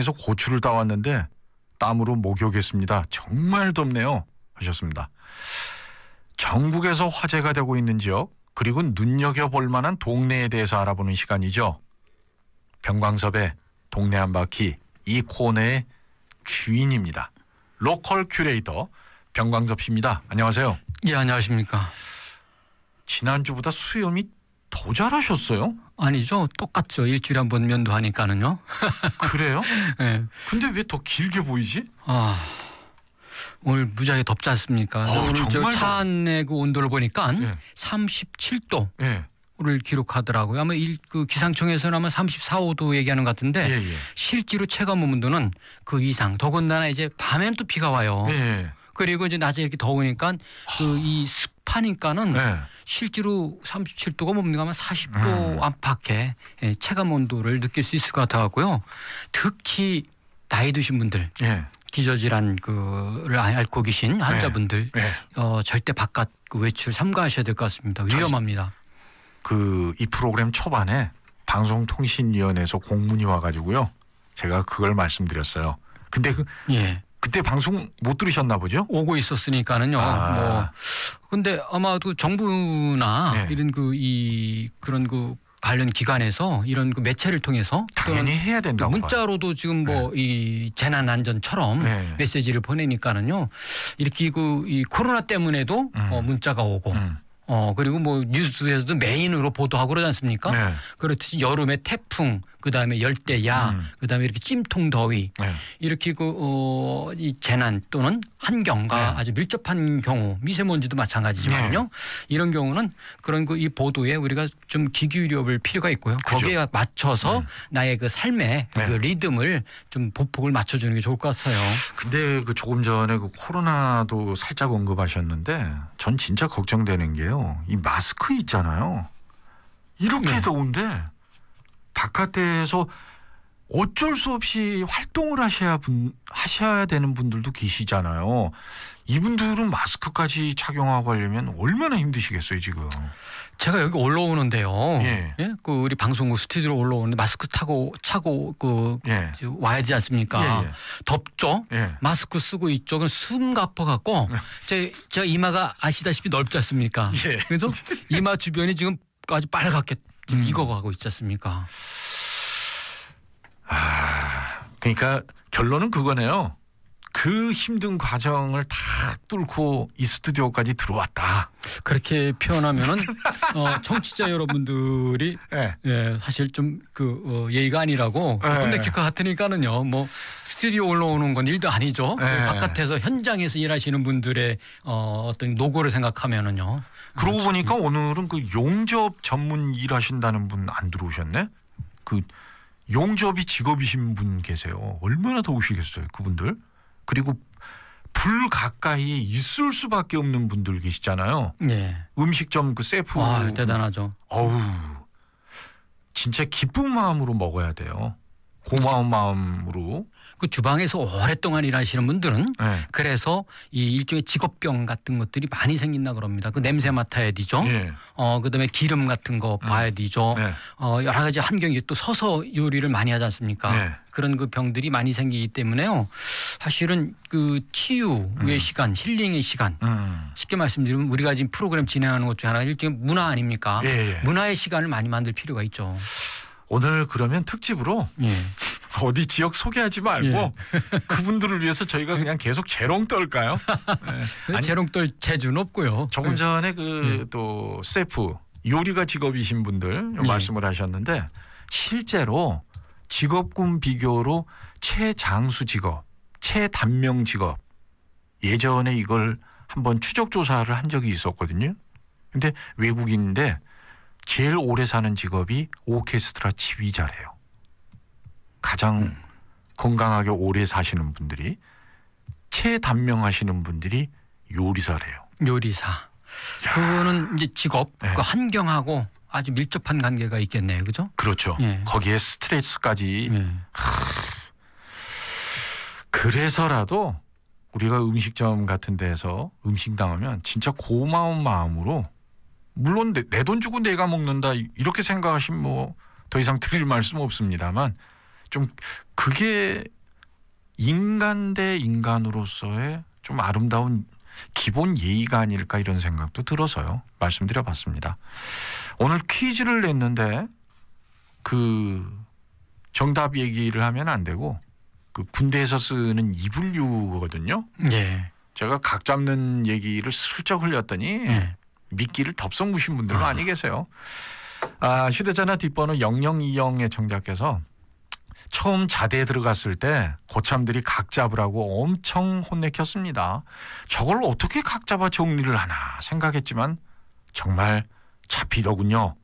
시장에서 고추를 따왔는데 땀으로 목욕했습니다. 정말 덥네요. 하셨습니다. 전국에서 화제가 되고 있는 지역 그리고 눈여겨볼 만한 동네에 대해서 알아보는 시간이죠. 병광섭의 동네 한 바퀴 이 코너의 주인입니다. 로컬 큐레이터 병광섭 씨입니다. 안녕하세요. 예, 안녕하십니까. 지난주보다 수염이 더 잘하셨어요? 아니죠. 똑같죠. 일주일에 한번 면도하니까는요. 그래요? 네. 근데 왜 더 길게 보이지? 아. 오늘 무지하게 덥지 않습니까? 어, 오늘 저차 안에 그 온도를 보니까 네. 37도. 네. 를 기록하더라고요. 아마 일, 그 기상청에서는 아마 34, 5도 얘기하는 것 같은데 예, 예. 실제로 체감 온도는 그 이상. 더군다나 이제 밤엔 또 비가 와요. 예. 예. 그리고 이제 낮에 이렇게 더우니까 그이 습하니까는 네. 실제로 37도가 뭡니까 하면 40도 음. 안팎의 예, 체감 온도를 느낄 수 있을 것 같아 갖고요. 특히 나이 드신 분들 예. 기저질환 그를 앓고 계신 환자분들 예. 예. 어, 절대 바깥 그 외출 삼가하셔야 될 것 같습니다. 위험합니다. 그 이 프로그램 초반에 방송통신위원회에서 공문이 와가지고요. 제가 그걸 말씀드렸어요. 근데 그 예. 그때 방송 못 들으셨나 보죠? 오고 있었으니까는요. 아. 뭐 근데 아마 그 정부나 네. 이런 그 이 그런 그 관련 기관에서 이런 그 매체를 통해서 당연히 해야 된다 그 문자로도 봐요. 지금 뭐이 네. 재난 안전처럼 네. 메시지를 보내니까는요. 이렇게 그 이 코로나 때문에도 음. 어 문자가 오고 음. 어 그리고 뭐 뉴스에서도 메인으로 보도하고 그러지 않습니까? 네. 그렇듯이 여름에 태풍 그 다음에 열대야, 음. 그 다음에 이렇게 찜통 더위 네. 이렇게 그 어, 이 재난 또는 환경과 네. 아주 밀접한 경우 미세먼지도 마찬가지지만요. 네. 이런 경우는 그런 그 이 보도에 우리가 좀귀 기울여볼 필요가 있고요. 그죠. 거기에 맞춰서 네. 나의 그 삶의 네. 그 리듬을 좀 보폭을 맞춰주는 게 좋을 것 같아요. 근데 그 조금 전에 그 코로나도 살짝 언급하셨는데 전 진짜 걱정되는 게요. 이 마스크 있잖아요. 이렇게 네. 더운데 바깥에서 어쩔 수 없이 활동을 하셔야 분, 하셔야 되는 분들도 계시잖아요. 이분들은 마스크까지 착용하고 하려면 얼마나 힘드시겠어요, 지금. 제가 여기 올라오는데요. 예. 예? 그 우리 방송국 스튜디오로 올라오는데 마스크 타고 차고 그 예. 와야 지 않습니까? 예예. 예. 덥죠? 예. 마스크 쓰고 이쪽은 숨 가빠 갖고 네. 제 제가 이마가 아시다시피 넓지 않습니까? 예. 그래서 이마 주변이 지금 아주 빨갛게 지금 음. 익어하고 있지 않습니까? 아, 그러니까 결론은 그거네요. 그 힘든 과정을 다 뚫고 이 스튜디오까지 들어왔다. 그렇게 표현하면은 어, 청취자 여러분들이 네. 예, 사실 좀그 어, 예의가 아니라고. 네. 근데 그 같으니까는요. 뭐 스튜디오 올라오는 건 일도 아니죠. 네. 바깥에서 현장에서 일하시는 분들의 어, 어떤 노고를 생각하면은요. 그러고 그 보니까 오늘은 그 용접 전문 일하신다는 분 안 들어오셨네. 그 용접이 직업이신 분 계세요. 얼마나 더우시겠어요, 그분들? 그리고 불 가까이 있을 수밖에 없는 분들 계시잖아요. 예. 음식점 그 셰프. 아 대단하죠. 어우 진짜 기쁜 마음으로 먹어야 돼요. 고마운 마음으로. 그 주방에서 오랫동안 일하시는 분들은 네. 그래서 이 일종의 직업병 같은 것들이 많이 생긴다 그럽니다. 그 냄새 맡아야 되죠. 예. 어 그다음에 기름 같은 거 음. 봐야 되죠. 네. 어 여러 가지 환경이 또 서서 요리를 많이 하지 않습니까? 네. 그런 그 병들이 많이 생기기 때문에요. 사실은 그 치유의 음. 시간, 힐링의 시간. 음. 쉽게 말씀드리면 우리가 지금 프로그램 진행하는 것중 하나가 일종의 문화 아닙니까? 예, 예. 문화의 시간을 많이 만들 필요가 있죠. 오늘 그러면 특집으로 예. 어디 지역 소개하지 말고 예. 그분들을 위해서 저희가 그냥 계속 재롱 떨까요? 네. 아니, 재롱 떨 재주는 없고요. 조금 예. 전에 그또 예. 셰프 요리가 직업이신 분들 예. 말씀을 하셨는데 실제로 직업군 비교로 최장수 직업, 최단명 직업 예전에 이걸 한번 추적 조사를 한 적이 있었거든요. 근데 외국인인데 제일 오래 사는 직업이 오케스트라 지휘자래요. 가장 음. 건강하게 오래 사시는 분들이 최단명하시는 분들이 요리사래요. 요리사. 야. 그거는 이제 직업, 네. 그 환경하고 아주 밀접한 관계가 있겠네요, 그죠? 그렇죠. 예. 거기에 스트레스까지. 예. 그래서라도 우리가 음식점 같은 데서 음식 당하면 진짜 고마운 마음으로 물론 내 돈 주고 내가 먹는다 이렇게 생각하시면 뭐 더 이상 드릴 말씀 없습니다만 좀 그게 인간 대 인간으로서의 좀 아름다운 기본 예의가 아닐까 이런 생각도 들어서요. 말씀드려 봤습니다. 오늘 퀴즈를 냈는데 그 정답 얘기를 하면 안 되고 그 군대에서 쓰는 이불류거든요. 예. 제가 각 잡는 얘기를 슬쩍 흘렸더니 예. 미끼를 덥석 무신 분들은 아. 니 계세요. 아, 휴대전화 뒷번호 0020의 청자께서 처음 자대에 들어갔을 때 고참들이 각 잡으라고 엄청 혼내켰습니다. 저걸 어떻게 각 잡아 정리를 하나 생각했지만 정말 잡히더군요.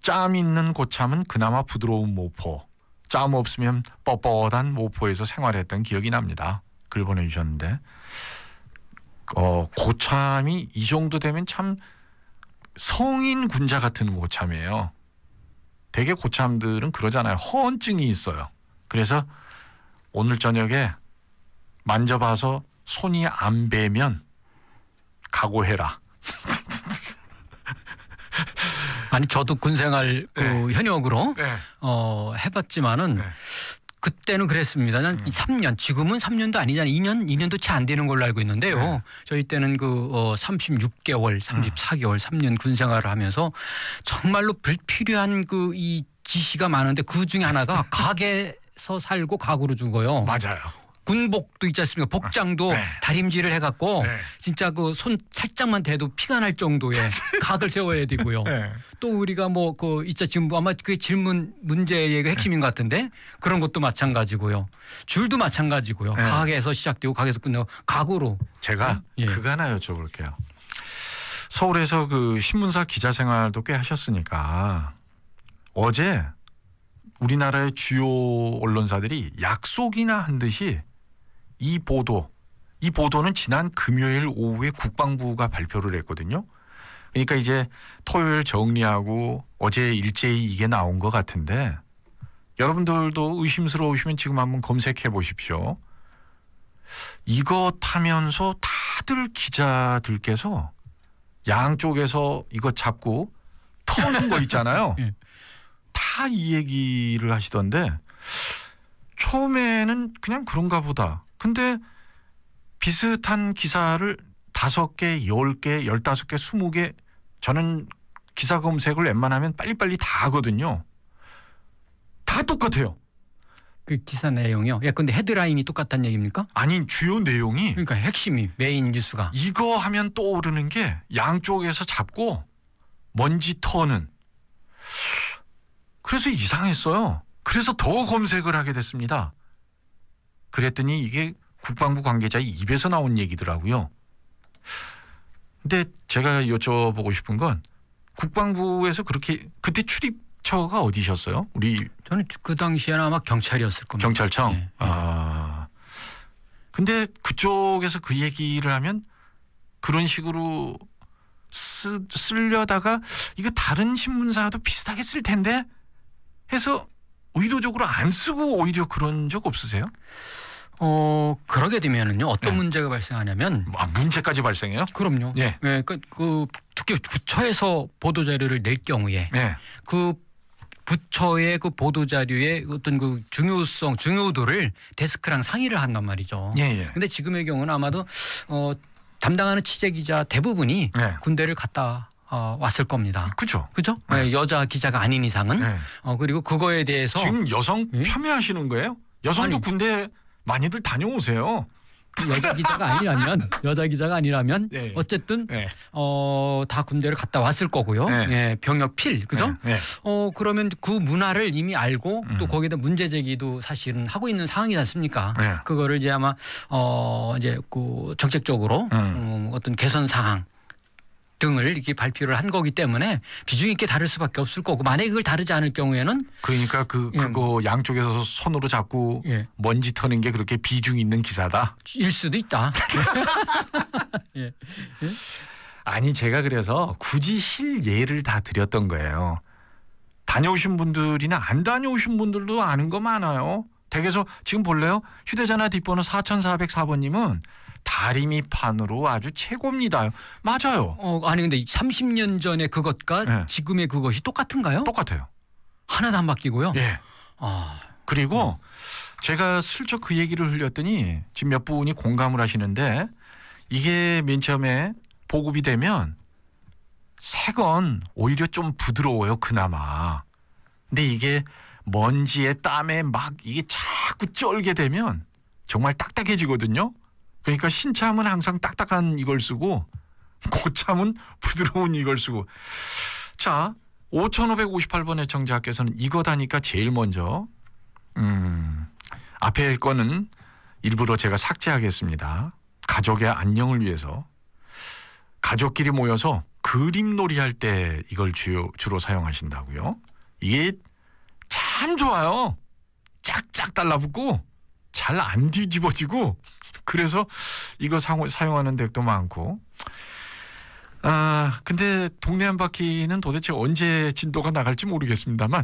짬 있는 고참은 그나마 부드러운 모포, 짬 없으면 뻣뻣한 모포에서 생활했던 기억이 납니다. 글 보내주셨는데 어, 고참이 이 정도 되면 참 성인 군자 같은 고참이에요. 대개 고참들은 그러잖아요. 허언증이 있어요. 그래서 오늘 저녁에 만져봐서 손이 안 배면 각오해라. 아니 저도 군생활 그 네. 그 현역으로 네. 어, 해봤지만은 네. 그때는 그랬습니다. 난 음. 3년, 지금은 3년도 아니잖아요. 2년, 2년도 채 안 되는 걸로 알고 있는데요. 네. 저희 때는 그 어, 36개월, 34개월, 음. 3년 군 생활을 하면서 정말로 불필요한 그 이 지시가 많은데 그 중에 하나가 가게에서 살고 가구로 죽어요. 맞아요. 군복도 있지 않습니까? 복장도 아, 네. 다림질을 해갖고 네. 진짜 그 손 살짝만 대도 피가 날 정도의 각을 세워야 되고요. 네. 또 우리가 뭐그 있자 지금 뭐 아마 그 질문 문제의 그 핵심인 것 같은데 그런 것도 마찬가지고요. 줄도 마찬가지고요. 네. 가게에서 시작되고 가게에서 끝나고 각으로 제가 예. 그거 하나 여쭤볼게요. 서울에서 그 신문사 기자 생활도 꽤 하셨으니까 어제 우리나라의 주요 언론사들이 약속이나 한 듯이 이 보도 이 보도는 지난 금요일 오후에 국방부가 발표를 했거든요. 그러니까 이제 토요일 정리하고 어제 일제히 이게 나온 것 같은데 여러분들도 의심스러우시면 지금 한번 검색해 보십시오. 이거 타면서 다들 기자들께서 양쪽에서 이거 잡고 터는 거 있잖아요. 예. 다이 얘기를 하시던데 처음에는 그냥 그런가 보다. 근데 비슷한 기사를 다섯 개, 열 개, 열다섯 개, 스무 개 저는 기사 검색을 웬만하면 빨리빨리 다 하거든요. 다 똑같아요. 그 기사 내용이요. 예, 근데 헤드라인이 똑같다는 얘기입니까? 아니, 주요 내용이 그러니까 핵심이 메인 뉴스가 이거 하면 떠오르는 게 양쪽에서 잡고 먼지 터는 그래서 이상했어요. 그래서 더 검색을 하게 됐습니다. 그랬더니 이게 국방부 관계자의 입에서 나온 얘기더라고요. 근데 제가 여쭤보고 싶은 건 국방부에서 그렇게 그때 출입처가 어디셨어요? 우리 저는 그 당시에는 아마 경찰이었을 겁니다. 경찰청. 네. 아. 근데 그쪽에서 그 얘기를 하면 그런 식으로 쓰, 쓰려다가 이거 다른 신문사도 비슷하게 쓸 텐데 해서 의도적으로 안 쓰고 오히려 그런 적 없으세요? 어 그러게 되면은요 어떤 네. 문제가 발생하냐면 뭐, 아, 문제까지 발생해요? 그럼요. 예. 네, 예, 그그 특히 부처에서 보도 자료를 낼 경우에 네. 그 부처의 그 보도 자료의 어떤 그 중요성, 중요도를 데스크랑 상의를 한단 말이죠. 예, 예. 근데 지금의 경우는 아마도 어 담당하는 취재 기자 대부분이 예. 군대를 갔다 어, 왔을 겁니다. 그죠? 그죠? 예. 네, 여자 기자가 아닌 이상은 예. 어 그리고 그거에 대해서 지금 여성 폄훼하시는 거예요? 여성도 아니, 군대 많이들 다녀오세요. 그 여자 기자가 아니라면 여자 기자가 아니라면 네. 어쨌든 네. 예. 어다 군대를 갔다 왔을 거고요. 네. 예, 예 병역 필 그죠? 어 그러면 그 문화를 이미 알고 음. 또 거기에 대한 문제 제기도 사실은 하고 있는 상황이지 않습니까? 그거를 이제 아마 어 이제 그 적극적으로 음. 음, 어떤 개선 사항 등을 이렇게 발표를 한 거기 때문에 비중 있게 다를 수밖에 없을 거고 만약에 그걸 다르지 않을 경우에는 그러니까 그 예. 그거 예. 양쪽에서 손으로 잡고 예. 먼지 터는 게 그렇게 비중 있는 기사다. 일 수도 있다. 예. 예. 아니 제가 그래서 굳이 실 예를 다 드렸던 거예요. 다녀오신 분들이나 안 다녀오신 분들도 아는 거 많아요. 댁에서 지금 볼래요? 휴대전화 뒷번호 4404번님은 다리미 판으로 아주 최고입니다. 맞아요. 어, 아니 근데 30년 전에 그것과 네. 지금의 그것이 똑같은가요? 똑같아요. 하나도 안 바뀌고요. 예. 아. 그리고 네. 제가 슬쩍 그 얘기를 흘렸더니 지금 몇 분이 공감을 하시는데 이게 맨 처음에 보급이 되면 새건 오히려 좀 부드러워요, 그나마. 근데 이게 먼지에 땀에 막 이게 자꾸 쩔게 되면 정말 딱딱해지거든요. 그러니까 신참은 항상 딱딱한 이걸 쓰고 고참은 부드러운 이걸 쓰고 자 5558번의 정자께서는 이거다니까 제일 먼저 음 앞에 거는 일부러 제가 삭제하겠습니다. 가족의 안녕을 위해서 가족끼리 모여서 그림놀이 할때 이걸 주요, 주로 사용하신다고요. 이게 참 좋아요. 짝짝 달라붙고 잘 안 뒤집어지고 그래서 이거 사용하는 덱도 많고 아 근데 동네 한 바퀴는 도대체 언제 진도가 나갈지 모르겠습니다만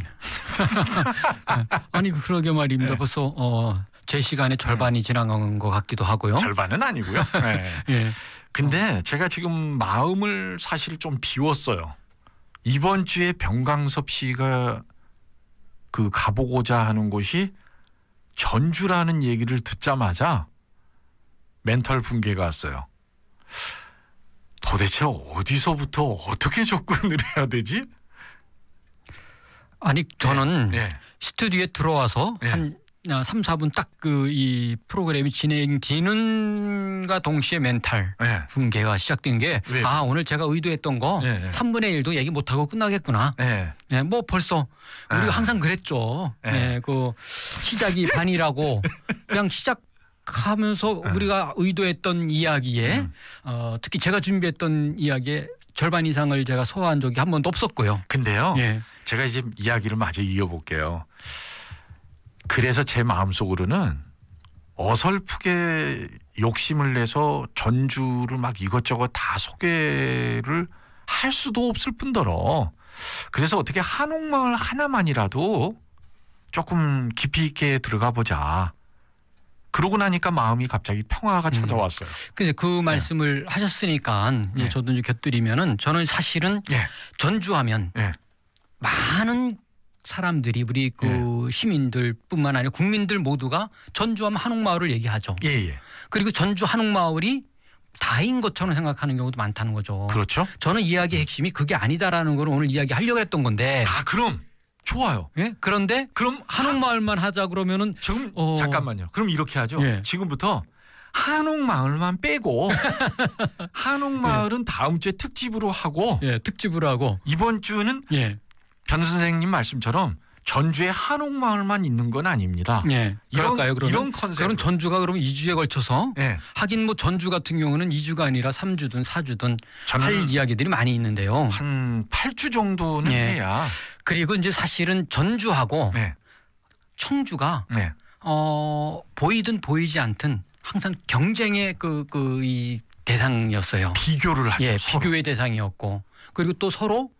아니 그러게 말입니다 네. 벌써 어, 제 시간의 절반이 네. 지나간 것 같기도 하고요 절반은 아니고요 네. 예. 근데 어. 제가 지금 마음을 사실 좀 비웠어요 이번 주에 병강섭 씨가 그 가보고자 하는 곳이 전주라는 얘기를 듣자마자 멘탈 붕괴가 왔어요. 도대체 어디서부터 어떻게 접근을 해야 되지? 아니 저는 네, 네. 스튜디오에 들어와서 네. 한 아, 삼 사분 딱 그 이 프로그램이 진행되는가 동시에 멘탈 네. 붕괴가 시작된 게아 네. 오늘 제가 의도했던 거 삼분의일도 예, 예. 얘기 못 하고 끝나겠구나. 네. 네. 뭐 벌써 우리가 아. 항상 그랬죠. 네. 그 시작이 반이라고 그냥 시작 하면서 우리가 의도했던 이야기에 음. 어, 특히 제가 준비했던 이야기에 절반 이상을 제가 소화한 적이 한 번도 없었고요. 근데요. 제가 이제 이야기를 마저 이어볼게요. 그래서 제 마음속으로는 어설프게 욕심을 내서 전주를 막 이것저것 다 소개를 할 수도 없을 뿐더러 그래서 어떻게 한옥마을 하나만이라도 조금 깊이 있게 들어가 보자. 그러고 나니까 마음이 갑자기 평화가 음. 찾아왔어요. 근데 그, 그 네. 말씀을 예. 하셨으니까 이제 예. 저도 이제 곁들이면은 저는 사실은 예. 전주하면 많은 사람들이 우리 그 예. 시민들뿐만 아니라 국민들 모두가 전주하면 한옥마을을 얘기하죠. 예예. 예. 그리고 전주 한옥마을이 다인 것처럼 생각하는 경우도 많다는 거죠. 그렇죠. 저는 이야기의 음. 핵심이 그게 아니다라는 걸 오늘 이야기하려고 했던 건데. 아 그럼 좋아요. 예? 그런데 그럼 한옥마을만 하자 그러면은 지금 어... 잠깐만요. 그럼 이렇게 하죠. 예. 지금부터 한옥마을만 빼고 한옥마을은 예. 다음 주에 특집으로 하고 예, 특집으로 하고 이번 주는 예. 변 선생님 말씀처럼 전주의 한옥마을만 있는 건 아닙니다. 예. 이 그럴까요? 그러면? 이런 컨셉. 그럼 전주가 그럼 2주에 걸쳐서 예. 하긴 뭐 전주 같은 경우는 2주가 아니라 3주든 4주든 할 이야기들이 많이 있는데요. 한 8주 정도는 예. 해야. 그리고 이제 사실은 전주하고 네. 청주가 네. 어, 보이든 보이지 않든 항상 경쟁의 그, 그, 이 대상이었어요. 비교를 하죠. 예, 서로. 비교의 대상이었고 그리고 또 서로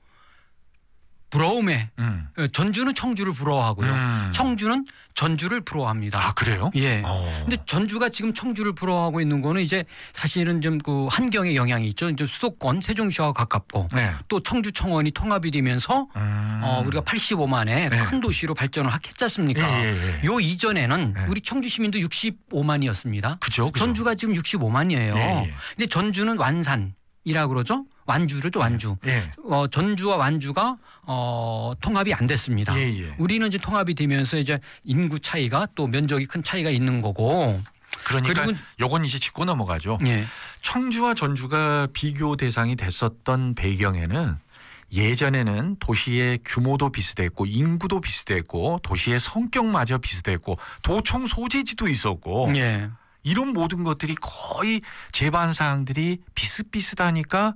부러움에 음. 어, 전주는 청주를 부러워하고요. 음. 청주는 전주를 부러워합니다. 아 그래요? 예. 오. 어. 근데 전주가 지금 청주를 부러워하고 있는 거는 이제 사실은 좀 그 환경의 영향이 있죠. 이제 수도권 세종시와 가깝고 네. 또 청주 청원이 통합이 되면서 음. 어, 우리가 85만의 네. 큰 도시로 발전을 했지 않습니까? 예, 예, 예. 요 이전에는 네. 우리 청주 시민도 65만이었습니다. 그죠? 전주가 지금 65만이에요. 예, 예. 근데 전주는 완산이라 그러죠. 완주를죠 완주. 예. 예. 어, 전주와 완주가 어, 통합이 안 됐습니다. 예예. 예. 우리는 이제 통합이 되면서 이제 인구 차이가 또 면적이 큰 차이가 있는 거고. 그러니까 요건 이제 짚고 넘어가죠. 예. 청주와 전주가 비교 대상이 됐었던 배경에는 예전에는 도시의 규모도 비슷했고 인구도 비슷했고 도시의 성격마저 비슷했고 도청 소재지도 있었고 예. 이런 모든 것들이 거의 제반 사항들이 비슷비슷하니까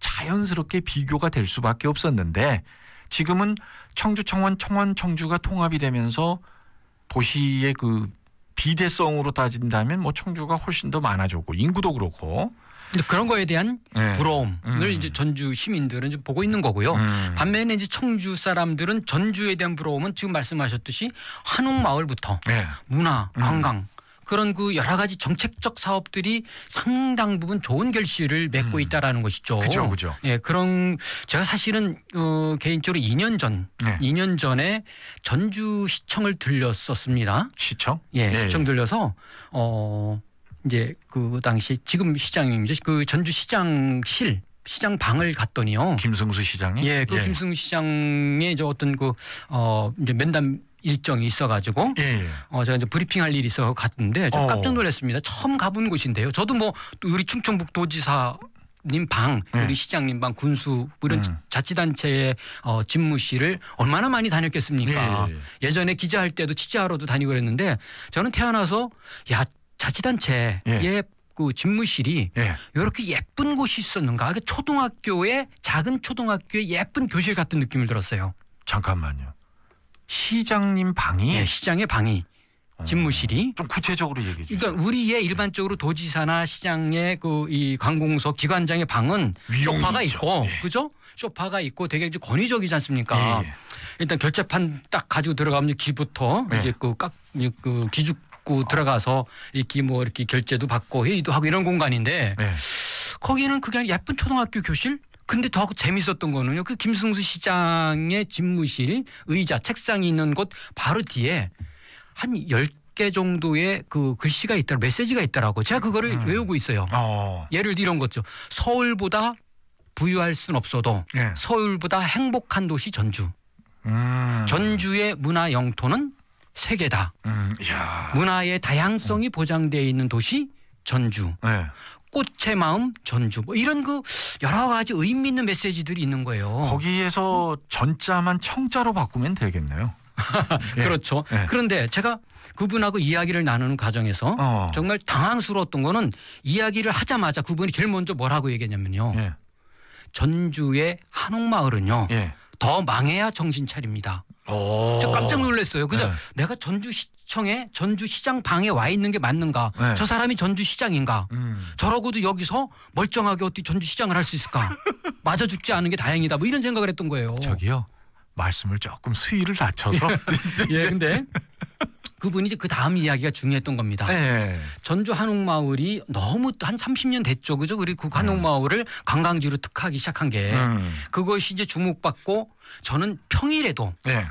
자연스럽게 비교가 될 수밖에 없었는데 지금은 청주 청원 청원 청주가 통합이 되면서 도시의 그 비대성으로 따진다면 뭐 청주가 훨씬 더 많아졌고 인구도 그렇고 그런 거에 대한 네. 부러움을 음. 이제 전주 시민들은 좀 보고 있는 거고요. 음. 반면에 이제 청주 사람들은 전주에 대한 부러움은 지금 말씀하셨듯이 한옥 마을부터 네. 문화, 음. 관광, 음. 그런 그 여러 가지 정책적 사업들이 상당 부분 좋은 결실을 맺고 음. 있다라는 것이죠. 그죠, 그죠. 예, 그런 제가 사실은 어, 개인적으로 2년 전, 네. 2년 전에 전주 시청을 들렸었습니다. 시청? 예, 예 시청 예. 들려서 어 이제 그 당시 지금 시장이죠. 그 전주 시장실 시장 방을 갔더니요. 김승수 시장이? 예, 그 예. 김승수 시장의 저 어떤 그, 어, 이제 면담 일정이 있어가지고 예, 예. 어, 제가 이제 브리핑할 일이 있어 갔는데 좀 어. 깜짝 놀랐습니다. 처음 가본 곳인데요. 저도 뭐 우리 충청북도지사 님 방, 네. 우리 시장님 방, 군수 이런 네. 자치단체의 어, 집무실을 얼마나 많이 다녔겠습니까? 네. 예전에 기자할 때도 취재하러도 다니고 그랬는데 저는 태어나서 야 자치단체의 예. 그 집무실이 예. 이렇게 예쁜 곳이 있었는가? 그 초등학교의 작은 초등학교의 예쁜 교실 같은 느낌을 들었어요. 잠깐만요. 시장님 방이 예, 시장의 방이 어, 집무실이 좀 구체적으로 얘기해 주세요. 그러니까 우리의 일반적으로 도지사나 시장의 그 이 관공서 기관장의 방은 위용파가있고 예. 그죠? 쇼파가 있고 되게 이제 권위적이지 않습니까? 예. 예. 일단 결제판 딱 가지고 들어가면 기부터 예. 이제 그깍그 그 기죽고 들어가서 이렇게 뭐 이렇게 결제도 받고 회의도 하고 이런 공간인데 네. 거기는 그게 아니 예쁜 초등학교 교실 근데 더 재밌었던 거는요. 그 김승수 시장의 집무실 의자 책상이 있는 곳 바로 뒤에 한1 0개 정도의 그 글씨가 있다, 메시지가 있다라고 제가 그거를 음. 외우고 있어요. 어. 예를 들어 이런 거죠. 서울보다 부유할 순 없어도 예. 서울보다 행복한 도시 전주. 음. 전주의 문화 영토는 세계다. 음. 문화의 다양성이 보장되어 있는 도시 전주. 예. 꽃의 마음 전주 뭐 이런 그 여러 가지 의미 있는 메시지들이 있는 거예요. 거기에서 전자만 청자로 바꾸면 되겠네요. 예. 그렇죠. 예. 그런데 제가 그분하고 이야기를 나누는 과정에서 어. 정말 당황스러웠던 거는 이야기를 하자마자 그분이 제일 먼저 뭐라고 얘기했냐면요. 예. 전주의 한옥마을은요. 예. 더 망해야 정신 차립니다. 오. 저 깜짝 놀랐어요. 그래서 예. 내가 전주 청에 전주시장 방에 와 있는 게 맞는가? 네. 저 사람이 전주시장인가? 음. 저러고도 여기서 멀쩡하게 어떻게 전주시장을 할 수 있을까? 맞아 죽지 않은 게 다행이다. 뭐 이런 생각을 했던 거예요. 저기요 말씀을 조금 수위를 낮춰서. 예. 예, 근데 그분이 이제 그 다음 이야기가 중요했던 겁니다. 네. 전주 한옥마을이 너무 한 30년 됐죠. 그죠? 우리고그 네. 한옥마을을 관광지로 특화하기 시작한 게 음. 그것이 이제 주목받고 저는 평일에도 네.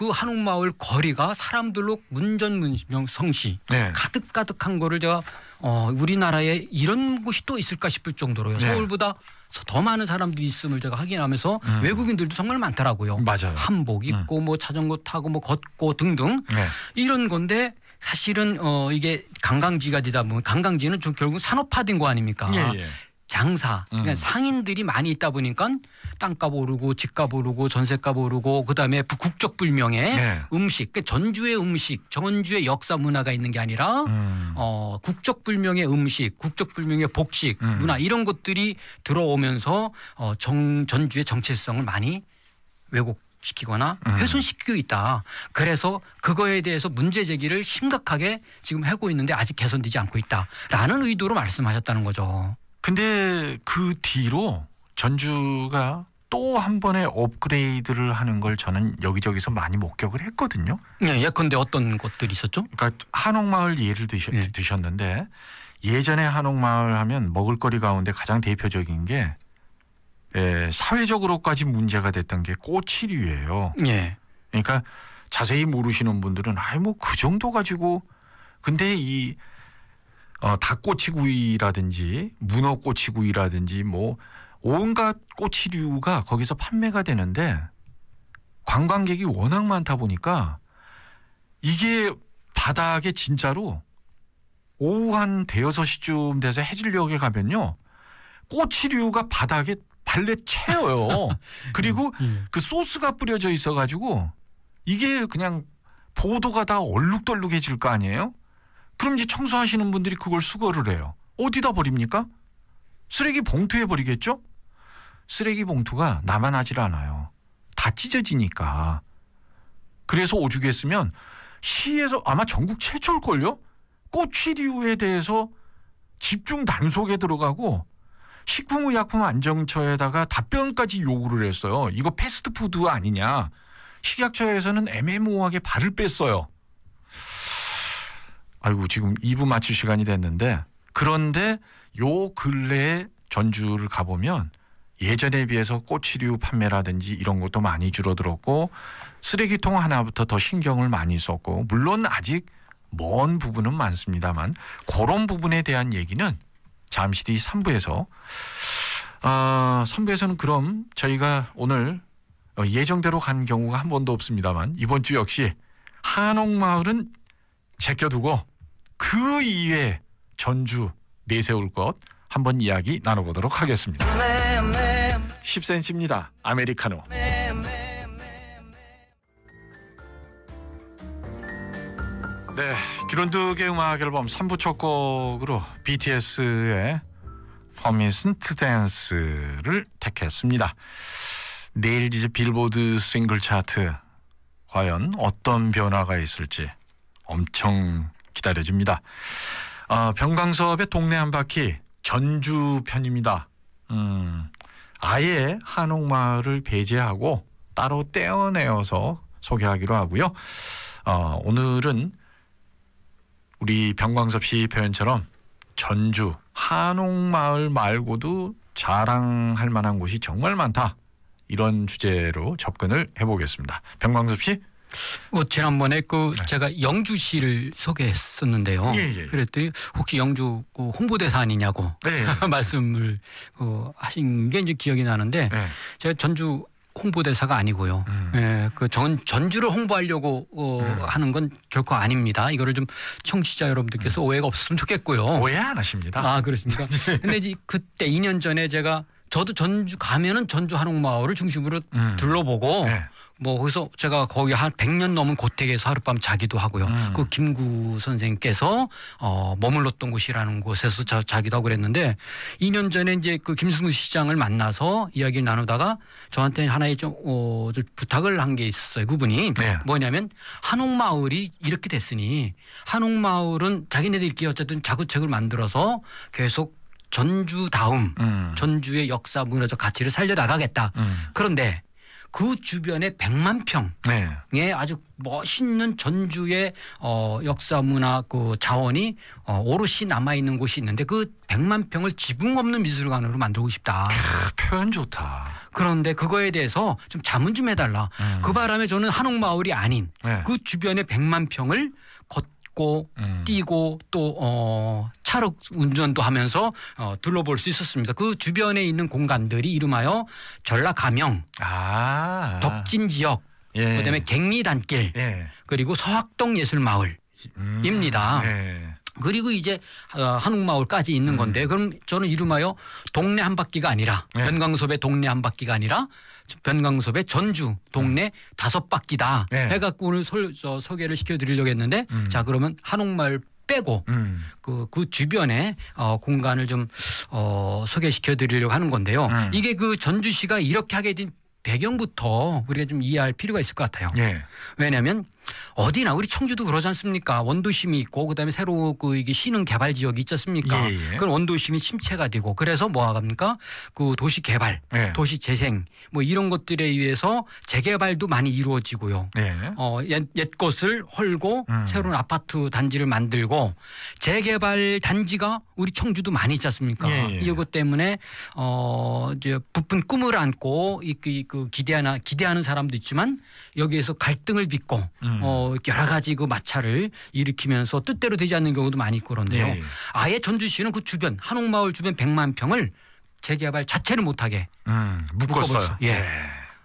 그 한옥마을 거리가 사람들로 문전문명 성시 네. 가득가득한 거를 제가 어, 우리나라에 이런 곳이 또 있을까 싶을 정도로요. 네. 서울보다 더 많은 사람들이 있음을 제가 확인하면서 음. 외국인들도 정말 많더라고요. 맞아요. 한복 음. 입고 음. 뭐 자전거 타고 뭐 걷고 등등 네. 이런 건데 사실은 어 이게 관광지가 되다 보면 관광지는 결국 산업화된 거 아닙니까? 예, 예. 장사 그러니까 음. 상인들이 많이 있다 보니까 땅값 오르고 집값 오르고 전세값 오르고 그다음에 국적 불명의 네. 음식 그러니까 전주의 음식 전주의 역사 문화가 있는 게 아니라 음. 어, 국적 불명의 음식 국적 불명의 복식 음. 문화 이런 것들이 들어오면서 어, 정, 전주의 정체성을 많이 왜곡 시키거나 음. 훼손시키고 있다. 그래서 그거에 대해서 문제 제기를 심각하게 지금 하고 있는데 아직 개선되지 않고 있다라는 의도로 말씀하셨다는 거죠. 근데 그 뒤로 전주가 또 한 번의 업그레이드를 하는 걸 저는 여기저기서 많이 목격을 했거든요. 예, 예컨대 어떤 것들이 있었죠? 그러니까 한옥마을 예를 드셨, 예. 드셨는데 예전에 한옥마을 하면 먹을거리 가운데 가장 대표적인 게 예, 사회적으로까지 문제가 됐던 게 꼬치류예요. 예. 그러니까 자세히 모르시는 분들은 아이 뭐 그 정도 가지고 근데 이 어, 닭꼬치구이라든지 문어꼬치구이라든지 뭐 온갖 꼬치류가 거기서 판매가 되는데 관광객이 워낙 많다 보니까 이게 바닥에 진짜로 오후 한 대여섯 시쯤 돼서 해질녘에 가면요. 꼬치류가 바닥에 발레 채워요. 그리고 음, 음. 그 소스가 뿌려져 있어가지고 이게 그냥 보도가 다 얼룩덜룩해질 거 아니에요? 그럼 이제 청소하시는 분들이 그걸 수거를 해요. 어디다 버립니까? 쓰레기 봉투에 버리겠죠? 쓰레기 봉투가 나만 하질 않아요. 다 찢어지니까. 그래서 오죽했으면 시에서 아마 전국 최초일걸요? 꽃치류에 대해서 집중 단속에 들어가고 식품의약품안정처에다가 답변까지 요구를 했어요. 이거 패스트푸드 아니냐. 식약처에서는 애매모호하게 발을 뺐어요. 아이고 지금 2부 마칠 시간이 됐는데 그런데 요 근래에 전주를 가보면 예전에 비해서 꼬치류 판매라든지 이런 것도 많이 줄어들었고 쓰레기통 하나부터 더 신경을 많이 썼고 물론 아직 먼 부분은 많습니다만 그런 부분에 대한 얘기는 잠시 뒤 3부에서 아, 3부에서는 그럼 저희가 오늘 예정대로 간 경우가 한 번도 없습니다만 이번 주 역시 한옥마을은 제껴두고 그 이외 전주 내세울 것 한번 이야기 나눠보도록 하겠습니다. 10cm입니다. 아메리카노. 네, 기론득의 음악 앨범 3부 첫 곡으로 BTS의 Permissant 미슨트 댄스를 택했습니다. 내일 이제 빌보드 싱글 차트 과연 어떤 변화가 있을지 엄청 기다려집니다. 어, 병강섭의 동네 한 바퀴 전주 편입니다. 음, 아예 한옥마을을 배제하고 따로 떼어내어서 소개하기로 하고요. 어, 오늘은 우리 병광섭 씨 표현처럼 전주 한옥마을 말고도 자랑할 만한 곳이 정말 많다. 이런 주제로 접근을 해보겠습니다. 병광섭 씨뭐 지난번에 그 네. 제가 영주시를 소개했었는데요. 예, 예, 예. 그랬더니 혹시 영주 그 홍보대사 아니냐고 네. 예. 말씀을 그 하신 게 이제 기억이 나는데 네. 제가 전주 홍보대사가 아니고요. 음. 예, 그 전, 전주를 홍보하려고 어, 음. 하는 건 결코 아닙니다. 이거를 좀 청취자 여러분들께서 음. 오해가 없었으면 좋겠고요. 오해 안 하십니다. 아, 그렇습니까? 네. 근데 이제 그때 2년 전에 제가 저도 전주 가면은 전주 한옥마을을 중심으로 음. 둘러보고 네. 뭐 거기서 제가 거기한 100년 넘은 고택에서 하룻밤 자기도 하고요. 음. 그 김구 선생께서 어 머물렀던 곳이라는 곳에서 자, 자기도 하고 그랬는데 2년 전에 이제 그 김승우 시장을 만나서 이야기를 나누다가 저한테 하나의 좀, 어, 좀 부탁을 한 게 있었어요. 그분이 네. 뭐냐면 한옥마을이 이렇게 됐으니 한옥마을은 자기네들끼리 어쨌든 자구책을 만들어서 계속 전주 다음 음. 전주의 역사 문화적 가치를 살려 나가겠다. 음. 그런데 그 주변에 100만 평의 네. 예, 아주 멋있는 전주의 어, 역사 문화 그 자원이 어, 오롯이 남아 있는 곳이 있는데 그 100만 평을 지붕 없는 미술관으로 만들고 싶다. 캬, 표현 좋다. 그런데 그거에 대해서 좀 자문 좀 해달라. 음. 그 바람에 저는 한옥마을이 아닌 네. 그 주변의 100만 평을 걷고 음. 뛰고 또 어, 차로 운전도 하면서 어, 둘러볼 수 있었습니다. 그 주변에 있는 공간들이 이름하여 전라가명, 아. 덕진 지역, 예. 그다음에 갱리단길, 예. 그리고 서학동 예술마을입니다. 음. 예. 그리고 이제 어, 한옥마을까지 있는 음. 건데 그럼 저는 이름하여 동네 한 바퀴가 아니라 네. 예. 연광섭의 동네 한 바퀴가 아니라 변강섭의 전주 동네 음. 다섯 바퀴다 네. 해갖고 오늘 소, 저, 소개를 시켜드리려고 했는데 음. 자 그러면 한옥마을 빼고 그그 음. 그, 그 주변에 어, 공간을 좀 어, 소개시켜 드리려고 하는 건데요. 음. 이게 그 전주시가 이렇게 하게 된 배경부터 우리가 좀 이해할 필요가 있을 것 같아요. 네. 예. 왜냐하면 어디나 우리 청주도 그러지 않습니까? 원도심이 있고 그다음에 새로 그 이게 신흥 개발 지역이 있지 않습니까? 예, 예. 그런 원도심이 침체가 되고 그래서 뭐갑니까그 도시 개발, 예. 도시 재생 뭐 이런 것들에 의해서 재개발도 많이 이루어지고요. 예. 어, 옛, 옛 것을 헐고 음. 새로운 아파트 단지를 만들고 재개발 단지가 우리 청주도 많이 있지 않습니까? 예, 예. 이것 때문에 어 이제 부푼 꿈을 안고 이, 그, 그 기대하나 기대하는 사람도 있지만 여기에서 갈등을 빚고 음. 어 어, 여러 가지 그 마찰을 일으키면서 뜻대로 되지 않는 경우도 많이 있고 그런데요. 예. 아예 전주시는 그 주변 한옥마을 주변 100만 평을 재개발 자체를 못하게 음, 묶었어요. 예. 예.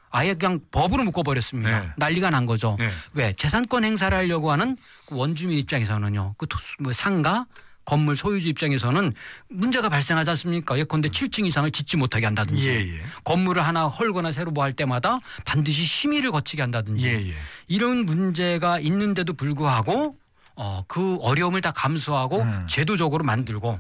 아예 그냥 법으로 묶어버렸습니다. 네. 난리가 난 거죠. 네. 왜 재산권 행사를 하려고 하는 그 원주민 입장에서는요. 그 뭐 상가 건물 소유주 입장에서는 문제가 발생하지 않습니까? 예컨대 음. 7층 이상을 짓지 못하게 한다든지 예, 예. 건물을 하나 헐거나 새로 뭐 할 때마다 반드시 심의를 거치게 한다든지 예, 예, 이런 문제가 있는데도 불구하고 어, 그 어려움을 다 감수하고 음. 제도적으로 만들고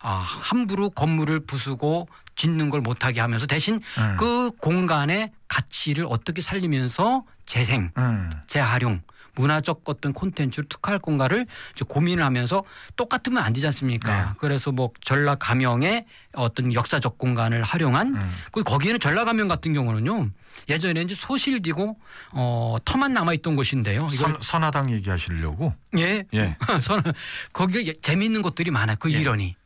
아, 함부로 건물을 부수고 짓는 걸 못하게 하면서 대신 음. 그 공간의 가치를 어떻게 살리면서 재생, 음. 재활용 문화적 어떤 콘텐츠를 특화할 건가를 고민을 하면서 똑같으면 안 되지 않습니까? 네. 그래서 뭐 전라 감영의 어떤 역사적 공간을 활용한 음. 그 거기에는 전라 감영 같은 경우는요. 예전에 이제 소실되고 어 터만 남아 있던 곳인데요. 선, 선화당 얘기하시려고? 예. 예. 거기 에 재미있는 것들이 많아. 요그 예. 일원이.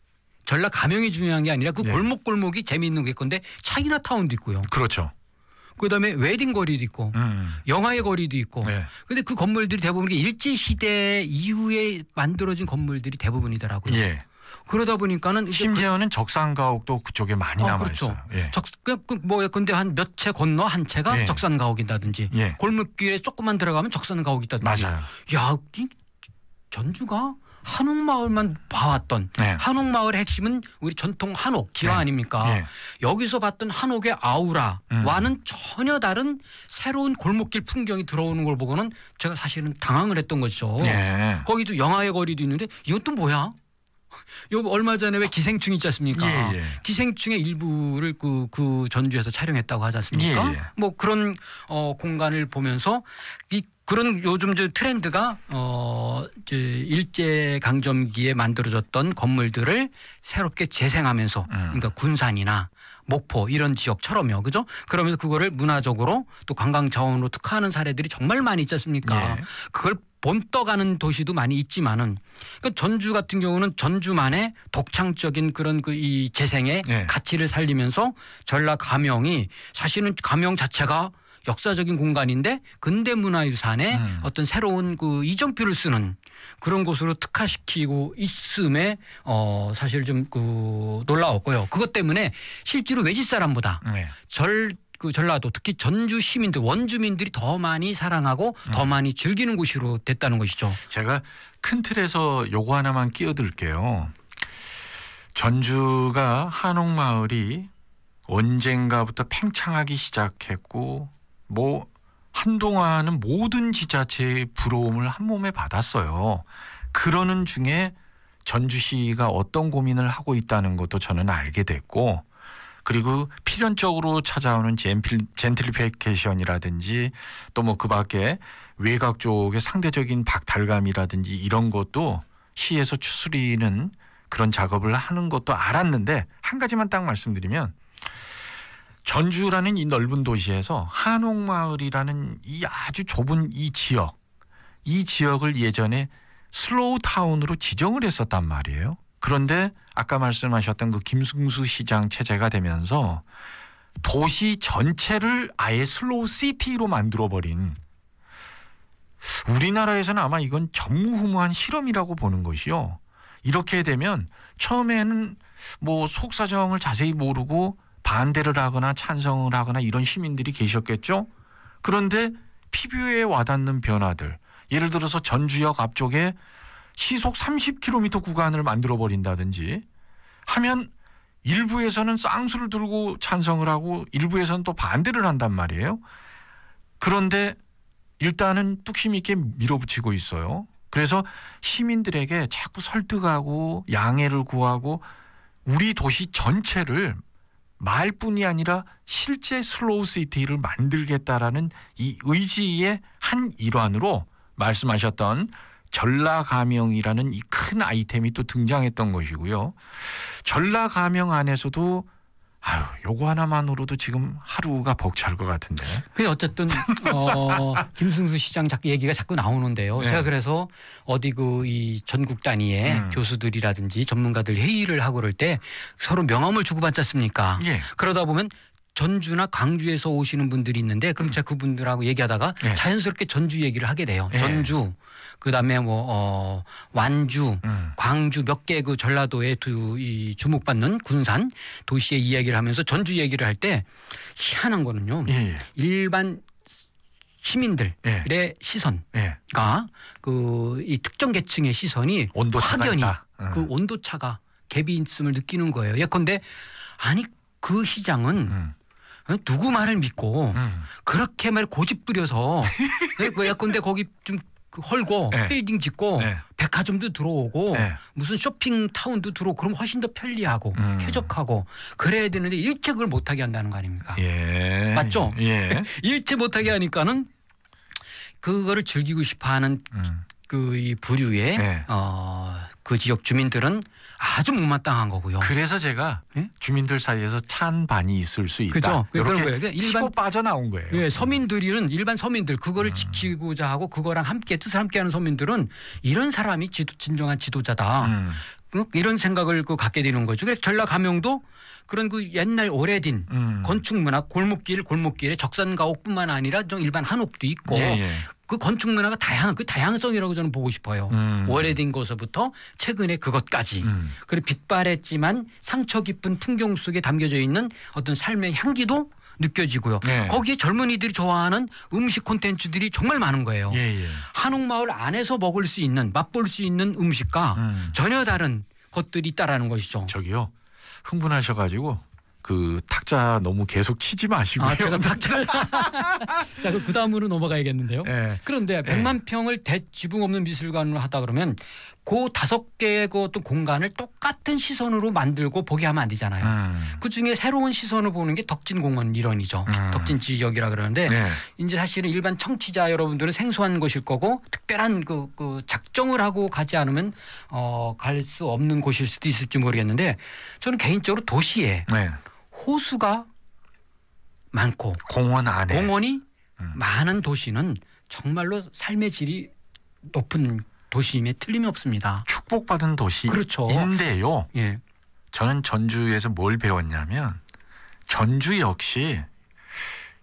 전라 가명이 중요한 게 아니라 그 골목 골목이 예. 재미있는 게 있건데 차이나타운도 있고요. 그렇죠. 그다음에 웨딩 거리도 있고 음. 영화의 거리도 있고 네. 근데 그 건물들이 대부분 일제 시대 이후에 만들어진 건물들이 대부분이더라고요. 예. 그러다 보니까는 심지어는 그, 적산가옥도 그쪽에 많이 어, 남아 그렇죠. 있어요. 예. 적뭐 그, 그, 근데 한 몇 채 건너 한 채가 예. 적산가옥이다든지 예. 골목길에 조금만 들어가면 적산가옥이다든지. 맞아요. 야 전주가 한옥마을만 봐왔던 네. 한옥마을의 핵심은 우리 전통 한옥 기화 네. 아닙니까? 네. 여기서 봤던 한옥의 아우라와는 음. 전혀 다른 새로운 골목길 풍경이 들어오는 걸 보고는 제가 사실은 당황을 했던 것이죠. 네. 거기도 영화의 거리도 있는데 이것도 뭐야? 요 얼마 전에 왜 기생충 있지 않습니까? 예, 예. 기생충의 일부를 그, 그 전주에서 촬영했다고 하지 않습니까? 예, 예. 뭐 그런 어, 공간을 보면서 이 그런 요즘 저 트렌드가 어 이제 일제 강점기에 만들어졌던 건물들을 새롭게 재생하면서 음. 그러니까 군산이나 목포 이런 지역처럼요. 그죠? 그러면서 그거를 문화적으로 또 관광 자원으로 특화하는 사례들이 정말 많이 있지 않습니까? 예. 그걸 본떠가는 도시도 많이 있지만은 그러니까 전주 같은 경우는 전주만의 독창적인 그런 그 이 재생의 네. 가치를 살리면서 전라 가명이 사실은 가명 자체가 역사적인 공간인데 근대 문화유산에 음. 어떤 새로운 그 이정표를 쓰는 그런 곳으로 특화시키고 있음에 어 사실 좀 그 놀라웠고요. 그것 때문에 실제로 외지 사람보다 네. 절그 전라도 특히 전주 시민들 원주민들이 더 많이 사랑하고 음. 더 많이 즐기는 곳으로 됐다는 것이죠. 제가 큰 틀에서 요거 하나만 끼어들게요. 전주가 한옥마을이 언젠가부터 팽창하기 시작했고 뭐 한동안은 모든 지자체의 부러움을 한 몸에 받았어요. 그러는 중에 전주시가 어떤 고민을 하고 있다는 것도 저는 알게 됐고 그리고 필연적으로 찾아오는 젠필, 틀리피케이션이라든지또 뭐 그 밖에 외곽 쪽의 상대적인 박탈감이라든지 이런 것도 시에서 추스리는 그런 작업을 하는 것도 알았는데 한 가지만 딱 말씀드리면 전주라는 이 넓은 도시에서 한옥마을이라는 이 아주 좁은 이 지역, 이 지역을 예전에 슬로우 타운으로 지정을 했었단 말이에요. 그런데 아까 말씀하셨던 그 김승수 시장 체제가 되면서 도시 전체를 아예 슬로우 시티로 만들어 버린 우리나라에서는 아마 이건 전무후무한 실험이라고 보는 것이요. 이렇게 되면 처음에는 뭐 속사정을 자세히 모르고 반대를 하거나 찬성을 하거나 이런 시민들이 계셨겠죠. 그런데 피부에 와닿는 변화들, 예를 들어서 전주역 앞쪽에 시속 30km 구간을 만들어 버린다든지 하면 일부에서는 쌍수를 들고 찬성을 하고 일부에서는 또 반대를 한단 말이에요. 그런데 일단은 뚝심 있게 밀어붙이고 있어요. 그래서 시민들에게 자꾸 설득하고 양해를 구하고 우리 도시 전체를 말뿐이 아니라 실제 슬로우 시티를 만들겠다라는 이 의지의 한 일환으로 말씀하셨던 전라가명이라는 이 큰 아이템이 또 등장했던 것이고요. 전라가명 안에서도 아유, 요거 하나만으로도 지금 하루가 벅찰 것 같은데. 근데 어쨌든 어, 김승수 시장 자꾸 얘기가 자꾸 나오는데요. 네. 제가 그래서 어디 그 이 전국 단위의 음. 교수들이라든지 전문가들 회의를 하고 그럴 때 서로 명함을 주고받지 않습니까? 예. 그러다 보면 전주나 광주에서 오시는 분들이 있는데 그럼 음. 제가 그분들하고 얘기하다가 예. 자연스럽게 전주 얘기를 하게 돼요. 예. 전주 그다음에 뭐 어, 완주, 음. 광주 몇 개 그전라도에 두이 주목받는 군산 도시의 이야기를 하면서 전주 얘기를 할 때 희한한 거는요. 예, 예. 일반 시민들의 예. 시선과 예. 그 그이 특정 계층의 시선이 확연히 그 음. 그 온도차가 갭이 있음을 느끼는 거예요. 예컨대 아니 그 시장은 음. 누구 말을 믿고 음. 그렇게 말 고집 부려서 그 예컨대 거기 좀 헐고 네. 예. 빌딩 짓고 네. 백화점도 들어오고 네. 무슨 쇼핑 타운도 들어오고 그럼 훨씬 더 편리하고 음. 쾌적하고 그래야 되는데 일체 그걸 못하게 한다는 거 아닙니까? 예. 맞죠? 예. 일체 못하게 하니까는 그거를 즐기고 싶어하는 음. 그이 부류의 어, 그 지역 주민들은 아주 못마땅한 거고요. 그래서 제가 예? 주민들 사이에서 찬반이 있을 수 있다. 그죠? 이렇게 그 그러니까 일반 빠져나온 거예요. 예, 서민들이는 음. 일반 서민들 그거를 음. 지키고자 하고 그거랑 함께 뜻을 함께하는 서민들은 이런 사람이 지도, 진정한 지도자다. 음. 이런 생각을 그 갖게 되는 거죠. 그래서 전라 감영도 그런 그 옛날 오래된 음. 건축 문화 골목길 골목길에 적산가옥뿐만 아니라 좀 일반 한옥도 있고 예, 예. 그 건축 문화가 다양, 그 다양성이라고 저는 보고 싶어요. 음. 오래된 것서부터 최근에 그것까지. 음. 그리고 빛바랬지만 상처 깊은 풍경 속에 담겨져 있는 어떤 삶의 향기도 느껴지고요. 네. 거기에 젊은이들이 좋아하는 음식 콘텐츠들이 정말 많은 거예요. 예, 예. 한옥마을 안에서 먹을 수 있는 맛볼 수 있는 음식과 음. 전혀 다른 것들이 있다라는 것이죠. 저기요. 흥분하셔가지고 그 탁자 너무 계속 치지 마시고요. 아, 제가 탁자. 자, 그 다음으로 넘어가야겠는데요. 네. 그런데 100만 평을 대지붕 없는 미술관으로 하다 그러면 그 다섯 개의 그 어떤 공간을 똑같은 시선으로 만들고 보게 하면 안 되잖아요. 음. 그 중에 새로운 시선을 보는 게 덕진공원 이원이죠 음. 덕진 지역이라 그러는데 네. 이제 사실은 일반 청취자 여러분들은 생소한 곳일 거고 특별한 그, 그 작정을 하고 가지 않으면 어, 갈 수 없는 곳일 수도 있을지 모르겠는데 저는 개인적으로 도시에 네. 호수가 많고 공원 안에 공원이 음. 많은 도시는 정말로 삶의 질이 높은 도시임에 틀림이 없습니다. 축복받은 도시인데요. 그렇죠. 예. 저는 전주에서 뭘 배웠냐면 전주 역시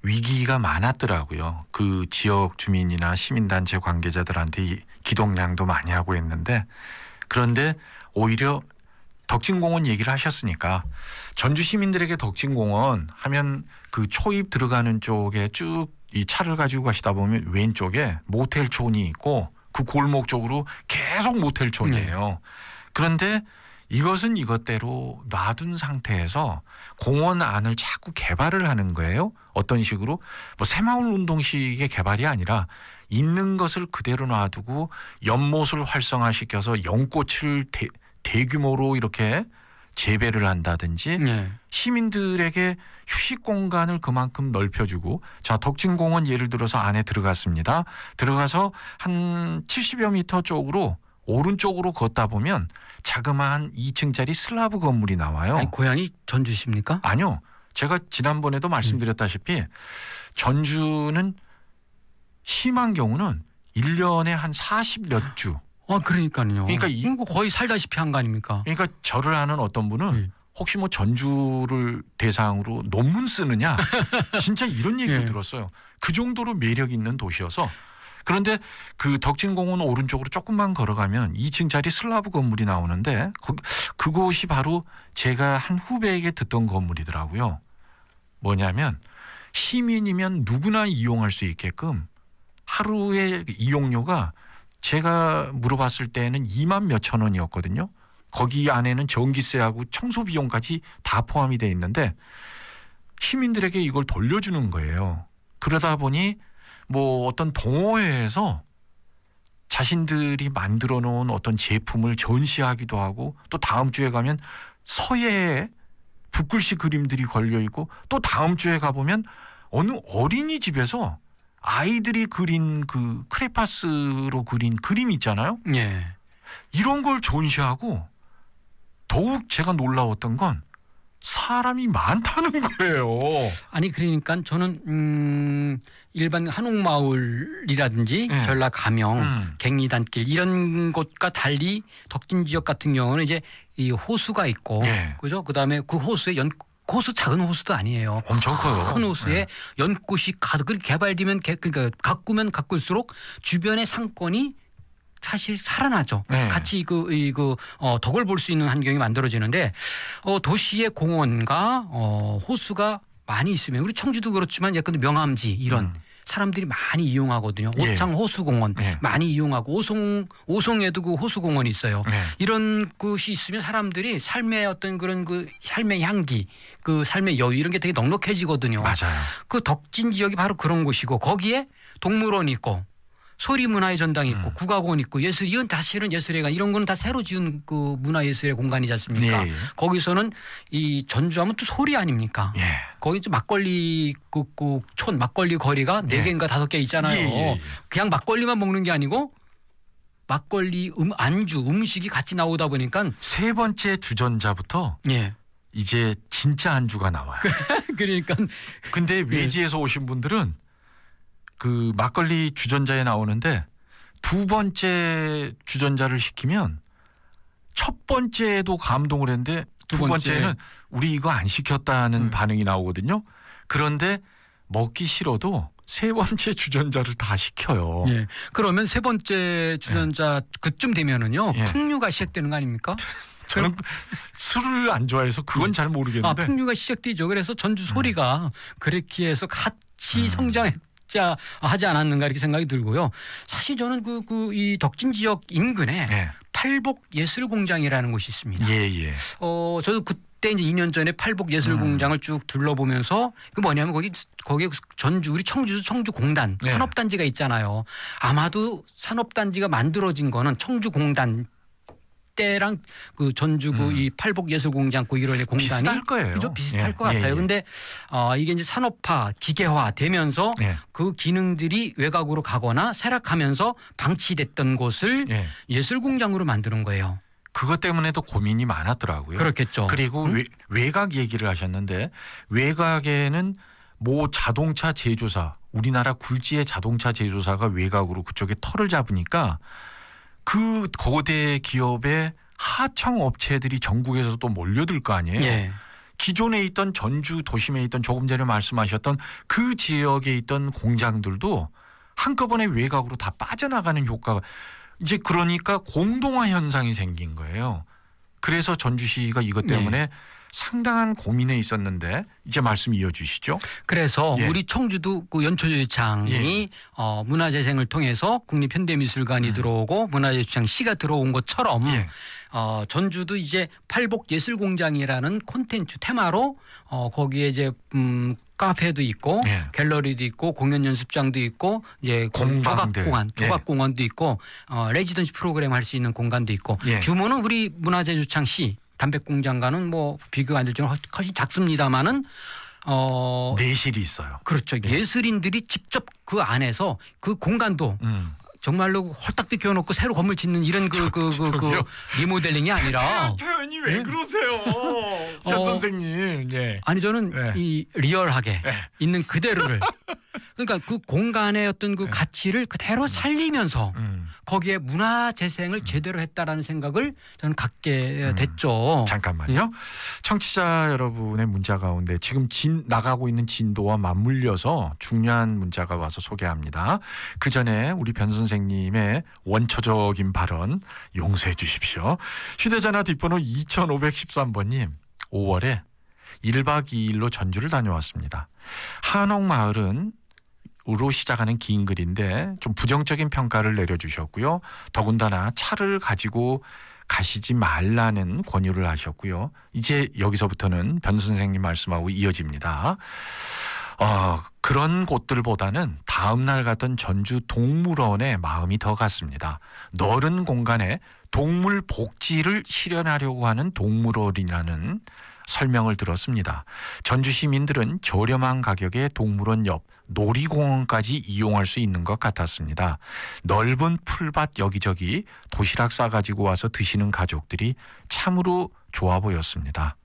위기가 많았더라고요. 그 지역 주민이나 시민단체 관계자들한테 기동량도 많이 하고 했는데 그런데 오히려 덕진공원 얘기를 하셨으니까 전주 시민들에게 덕진공원 하면 그 초입 들어가는 쪽에 쭉 이 차를 가지고 가시다 보면 왼쪽에 모텔촌이 있고 그 골목 쪽으로 계속 모텔촌이에요. 네. 그런데 이것은 이것대로 놔둔 상태에서 공원 안을 자꾸 개발을 하는 거예요. 어떤 식으로 뭐 새마을 운동식의 개발이 아니라 있는 것을 그대로 놔두고 연못을 활성화시켜서 연꽃을 대, 대규모로 이렇게 재배를 한다든지 네. 시민들에게 휴식 공간을 그만큼 넓혀주고 자 덕진공원 예를 들어서 안에 들어갔습니다. 들어가서 한 70여 미터 쪽으로 오른쪽으로 걷다 보면 자그마한 2층짜리 슬라브 건물이 나와요. 아니, 고향이 전주십니까? 아니요. 제가 지난번에도 말씀드렸다시피 음. 전주는 심한 경우는 1년에 한 40몇 주 아, 그러니까요. 그러니까 이- 인구 거의 살다시피 한 거 아닙니까? 그러니까 절을 하는 어떤 분은 예. 혹시 뭐 전주를 대상으로 논문 쓰느냐 진짜 이런 얘기를 예. 들었어요. 그 정도로 매력 있는 도시여서 그런데 그 덕진공원 오른쪽으로 조금만 걸어가면 2층짜리 슬라브 건물이 나오는데 거- 그, 그곳이 바로 제가 한 후배에게 듣던 건물이더라고요. 뭐냐면 시민이면 누구나 이용할 수 있게끔 하루에 이용료가 제가 물어봤을 때는 2만 몇천 원이었거든요. 거기 안에는 전기세하고 청소 비용까지 다 포함이 돼 있는데 시민들에게 이걸 돌려주는 거예요. 그러다 보니 뭐 어떤 동호회에서 자신들이 만들어 놓은 어떤 제품을 전시하기도 하고 또 다음 주에 가면 서예에 붓글씨 그림들이 걸려 있고 또 다음 주에 가보면 어느 어린이집에서 아이들이 그린 그 크레파스로 그린 그림 있잖아요. 예. 이런 걸 전시하고 더욱 제가 놀라웠던 건 사람이 많다는 거예요. 아니 그러니까 저는 음 일반 한옥마을이라든지 네. 예. 전라 가명, 음. 갱리단길 이런 곳과 달리 덕진 지역 같은 경우는 이제 이 호수가 있고 네. 그죠? 그다음에 그 호수에 연 호수 작은 호수도 아니에요. 엄청 커요. 큰 호수에 네. 연꽃이 가득 개발되면 개, 그러니까 가꾸면 가꿀수록 주변의 상권이 사실 살아나죠. 네. 같이 그, 이 그, 어, 덕을 볼 수 있는 환경이 만들어지는데, 어, 도시의 공원과, 어, 호수가 많이 있으면, 우리 청주도 그렇지만 약간 명암지 이런 음. 사람들이 많이 이용하거든요. 예. 오창 호수공원 예. 많이 이용하고 오송 오송에도 그 호수공원이 있어요. 예. 이런 곳이 있으면 사람들이 삶의 어떤 그런 그 삶의 향기, 그 삶의 여유 이런 게 되게 넉넉해지거든요. 맞아요. 그 덕진 지역이 바로 그런 곳이고 거기에 동물원이 있고 소리 문화의 전당이 있고 음. 국악원 있고 예술 이건 다 실은 예술회관 이런 거는 다 새로 지은 그 문화예술의 공간이지 않습니까? 네. 거기서는 이 전주하면 또 소리 아닙니까? 예. 거기 이 막걸리 그촌 그 막걸리 거리가 네 예. 개인가 다섯 개 있잖아요. 예, 예, 예. 그냥 막걸리만 먹는 게 아니고 막걸리 음 안주 음식이 같이 나오다 보니까 세 번째 주전자부터 예. 이제 진짜 안주가 나와요. 그러니까 근데 외지에서 오신 분들은 그 막걸리 주전자에 나오는데 두 번째 주전자를 시키면 첫 번째에도 감동을 했는데 두, 두 번째. 번째는 우리 이거 안 시켰다는 음. 반응이 나오거든요. 그런데 먹기 싫어도 세 번째 주전자를 다 시켜요. 예. 그러면 세 번째 주전자 예. 그쯤 되면은요 예. 풍류가 시작되는 거 아닙니까? 저는 술을 안 좋아해서 그건 음. 잘 모르겠는데. 아, 풍류가 시작되죠. 그래서 전주 소리가 음. 그렇게 해서 같이 음. 성장했. 적자하지 않았는가 이렇게 생각이 들고요. 사실 저는 그, 그이 덕진 지역 인근에 네. 팔복 예술 공장이라는 곳이 있습니다. 예, 예. 어, 저도 그 그때 이제 2년 전에 팔복 예술 공장을 음. 쭉 둘러보면서 그 뭐냐면 거기 거기 전주 우리 청주 청주 공단 네. 산업단지가 있잖아요. 아마도 산업단지가 만들어진 거는 청주 공단 그 때랑 그 전주구 음. 이 팔복 예술공장구 일원의 그 공간이 비슷할 거예요. 그죠? 비슷할 예. 것 같아요. 예, 예. 근데 어, 이게 이제 산업화, 기계화 되면서 예. 그 기능들이 외곽으로 가거나 쇠락하면서 방치됐던 곳을 예. 예술공장으로 만드는 거예요. 그것 때문에도 고민이 많았더라고요. 그렇겠죠. 그리고 음? 외, 곽 얘기를 하셨는데 외곽에는 모 자동차 제조사 우리나라 굴지의 자동차 제조사가 외곽으로 그쪽에 털을 잡으니까 그 거대 기업의 하청 업체들이 전국에서 또 몰려들 거 아니에요. 예. 기존에 있던 전주 도심에 있던 조금 전에 말씀하셨던 그 지역에 있던 공장들도 한꺼번에 외곽으로 다 빠져나가는 효과가 이제 그러니까 공동화 현상이 생긴 거예요. 그래서 전주시가 이것 네. 때문에 네. 상당한 고민에 있었는데 이제 말씀 이어주시죠. 그래서 예. 우리 청주도 그 연초주창이 예. 어, 문화재생을 통해서 국립현대미술관이 음. 들어오고 문화재주창 시가 들어온 것처럼 예. 어, 전주도 이제 팔복예술공장이라는 콘텐츠 테마로 어, 거기에 이제 음, 카페도 있고 예. 갤러리도 있고 공연 연습장도 있고 이제 공방 조각공원 예. 조각공원도 있고 어, 레지던시 프로그램 할 수 있는 공간도 있고 예. 규모는 우리 문화재주창시 담백 공장과는 뭐 비교 가안 될지는 훨씬 작습니다마는어 내실이 있어요. 그렇죠. 네. 예술인들이 직접 그 안에서 그 공간도 음. 정말로 그 홀딱비 켜놓고 새로 건물 짓는 이런 그 그그 그, 그, 그, 리모델링이 아니라 아, 표현이 왜 네? 그러세요, 어, 선생님? 예. 아니 저는 예. 이 리얼하게 예. 있는 그대로를 그러니까 그 공간의 어떤 그 예. 가치를 그대로 살리면서 음. 거기에 문화 재생을 제대로 했다라는 생각을 저는 갖게 예, 음. 됐죠. 잠깐만요. 청취자 여러분의 문자 가운데 지금 진 나가고 있는 진도와 맞물려서 중요한 문자가 와서 소개합니다. 그 전에 우리 변 선생님의 원초적인 발언 용서해 주십시오. 휴대전화 뒷번호 2513번님 5월에 1박 2일로 전주를 다녀왔습니다. 한옥마을은 으로 시작하는 긴 글인데 좀 부정적인 평가를 내려주셨고요. 더군다나 차를 가지고 가시지 말라는 권유를 하셨고요. 이제 여기서부터는 변 선생님 말씀하고 이어집니다. 어, 그런 곳들보다는 다음날 갔던 전주 동물원에 마음이 더 갔습니다. 넓은 공간에 동물 복지를 실현하려고 하는 동물원이라는 설명을 들었습니다. 전주 시민들은 저렴한 가격에 동물원 옆 놀이공원까지 이용할 수 있는 것 같았습니다. 넓은 풀밭 여기저기 도시락 싸가지고 와서 드시는 가족들이 참으로 좋아 보였습니다.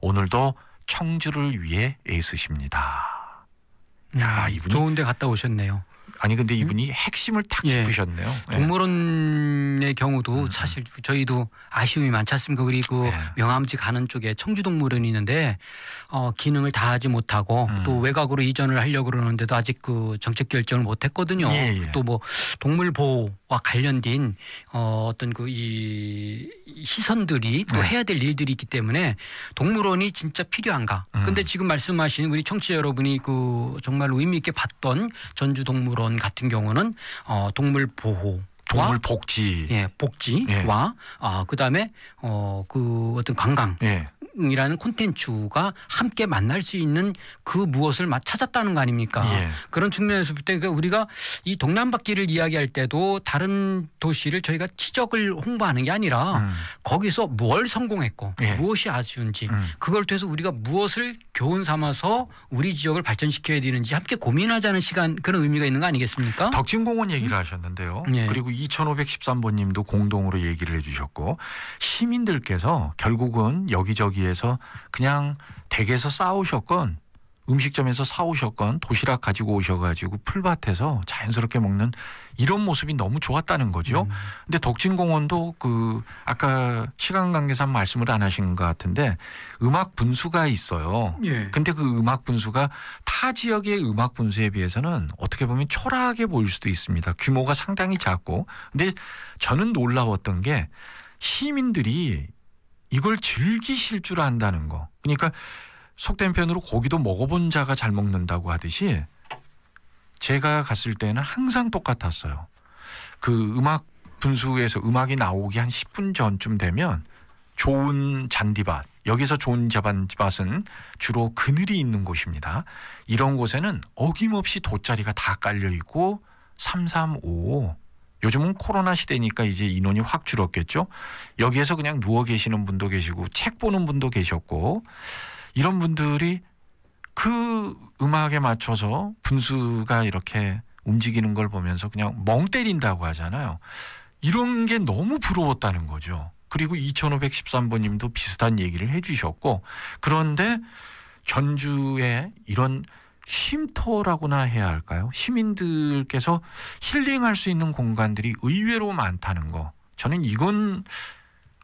오늘도 청주를 위해 애쓰십니다. 야, 이분 좋은 데 갔다 오셨네요. 아니 근데 음? 이분이 핵심을 탁 예. 짚으셨네요. 예. 동물원의 경우도 음. 사실 저희도 아쉬움이 많지 않습니까? 그리고 예. 명암지 가는 쪽에 청주동물원이 있는데 어, 기능을 다하지 못하고 음. 또 외곽으로 이전을 하려고 그러는데도 아직 그 정책 결정을 못 했거든요. 예, 또뭐 동물 보호와 관련된 어, 어떤 그 이 시선들이 또 네. 해야 될 일들이 있기 때문에 동물원이 진짜 필요한가? 음. 근데 지금 말씀하신 우리 청취자 여러분이 그 정말 의미 있게 봤던 전주 동물원 발언 같은 경우는 어, 동물 보호 동물 복지, 예, 복지와 예. 아 그다음에 어그 어떤 관광, 예. 이라는 콘텐츠가 함께 만날 수 있는 그 무엇을 찾았다는 거 아닙니까? 예. 그런 측면에서 볼때 그러니까 우리가 이 동남바퀴를 이야기할 때도 다른 도시를 저희가 치적을 홍보하는 게 아니라 음. 거기서 뭘 성공했고 예. 무엇이 아쉬운지 음. 그걸 통해서 우리가 무엇을 교훈 삼아서 우리 지역을 발전시켜야 되는지 함께 고민하자는 시간 그런 의미가 있는 거 아니겠습니까? 덕진공원 얘기를 음. 하셨는데요. 예. 그리고 2513번님도 공동으로 얘기를 해주셨고 시민들께서 결국은 여기저기 위해서 그냥 댁에서 싸우셨건 음식점에서 사오셨건 도시락 가지고 오셔가지고 풀밭에서 자연스럽게 먹는 이런 모습이 너무 좋았다는 거죠. 음. 근데 덕진공원도 그 아까 시간 관계상 말씀을 안 하신 것 같은데 음악 분수가 있어요. 예. 근데 그 음악 분수가 타 지역의 음악 분수에 비해서는 어떻게 보면 초라하게 보일 수도 있습니다. 규모가 상당히 작고. 근데 저는 놀라웠던 게 시민들이 이걸 즐기실 줄 안다는 거. 그러니까 속된 편으로 고기도 먹어본 자가 잘 먹는다고 하듯이 제가 갔을 때는 항상 똑같았어요. 그 음악 분수에서 음악이 나오기 한 10분 전쯤 되면 좋은 잔디밭, 여기서 좋은 잔디밭은 주로 그늘이 있는 곳입니다. 이런 곳에는 어김없이 돗자리가 다 깔려 있고 335 요즘은 코로나 시대니까 이제 인원이 확 줄었겠죠. 여기에서 그냥 누워 계시는 분도 계시고 책 보는 분도 계셨고 이런 분들이 그 음악에 맞춰서 분수가 이렇게 움직이는 걸 보면서 그냥 멍 때린다고 하잖아요. 이런 게 너무 부러웠다는 거죠. 그리고 2513번 님도 비슷한 얘기를 해 주셨고 그런데 전주에 이런 쉼터라고나 해야 할까요? 시민들께서 힐링할 수 있는 공간들이 의외로 많다는 거. 저는 이건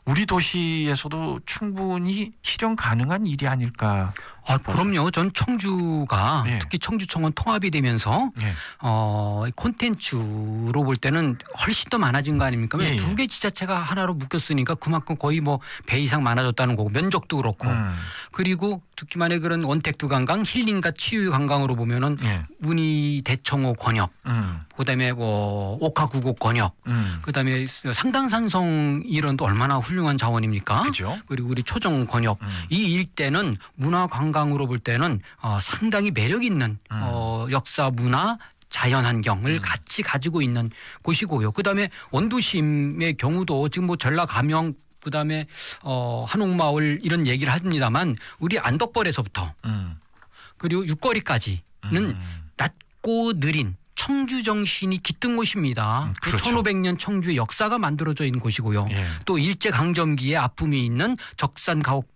우리 도시에서도 충분히 실현 가능한 일이 아닐까 아, 그럼요. 전 청주가 예. 특히 청주청원 통합이 되면서 예. 어, 콘텐츠로 볼 때는 훨씬 더 많아진 거 아닙니까? 예, 예. 두개 지자체가 하나로 묶였으니까 그만큼 거의 뭐 배 이상 많아졌다는 거고 면적도 그렇고 음. 그리고 듣기만의 그런 원택두 관광, 힐링과 치유 관광으로 보면은 예. 문의 대청호 권역, 음. 그다음에 뭐 옥하구곡 권역, 음. 그다음에 상당산성 이런 또 얼마나 훌륭한 자원입니까? 그죠? 그리고 우리 초정 권역 음. 이 일대는 문화 관광 한강으로 볼 때는 어, 상당히 매력 있는 음. 어, 역사 문화 자연환경을 음. 같이 가지고 있는 곳이고요. 그다음에 원도심의 경우도 지금 뭐 전라 감영 그다음에 어 한옥마을 이런 얘기를 합니다만 우리 안덕벌에서부터 음. 그리고 육거리까지는 음. 낮고 느린 청주 정신이 깃든 곳입니다. 음, 그 그렇죠. 1500년 청주의 역사가 만들어져 있는 곳이고요. 예. 또 일제 강점기의 아픔이 있는 적산 가옥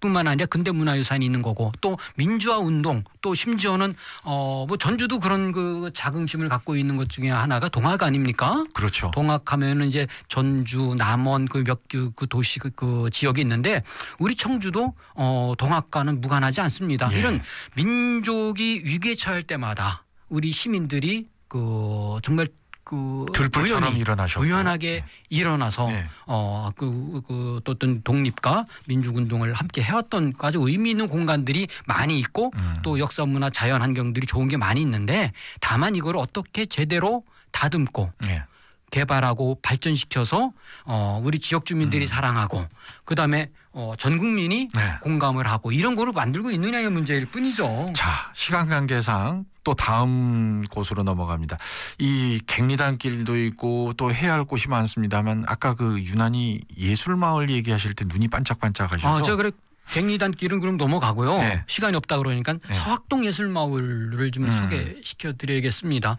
뿐만 아니라 근대 문화유산이 있는 거고 또 민주화 운동 또 심지어는 어 뭐 전주도 그런 그 자긍심을 갖고 있는 것 중에 하나가 동학 아닙니까? 그렇죠. 동학하면은 이제 전주, 남원 그몇그 그 도시 그, 그 지역이 있는데 우리 청주도 어 동학과는 무관하지 않습니다. 예. 이런 민족이 위기에 처할 때마다 우리 시민들이 그 정말 그 들불처럼 일어나셨고 의연하게 네. 일어나서 네. 예. 어그 그, 그 어떤 독립과 민주운동을 함께 해왔던 그 아주 의미 있는 공간들이 많이 있고 음. 또 역사 문화 자연 환경들이 좋은 게 많이 있는데 다만 이걸 어떻게 제대로 다듬고 네. 개발하고 발전시켜서 어 우리 지역 주민들이 음. 사랑하고 그다음에 어전 국민이 네. 공감을 하고 이런 거를 만들고 있느냐의 문제일 뿐이죠. 자, 시간 관계상 또 다음 곳으로 넘어갑니다. 이 갱리단길도 있고 또 해야 할 곳이 많습니다만 아까 그 유난히 예술 마을 얘기하실 때 눈이 반짝반짝하셔서 아, 제 그래 백리단 길은 그럼 넘어가고요. 네. 시간이 없다 그러니까 네. 서학동 예술마을을 좀 음. 소개시켜 드려야겠습니다.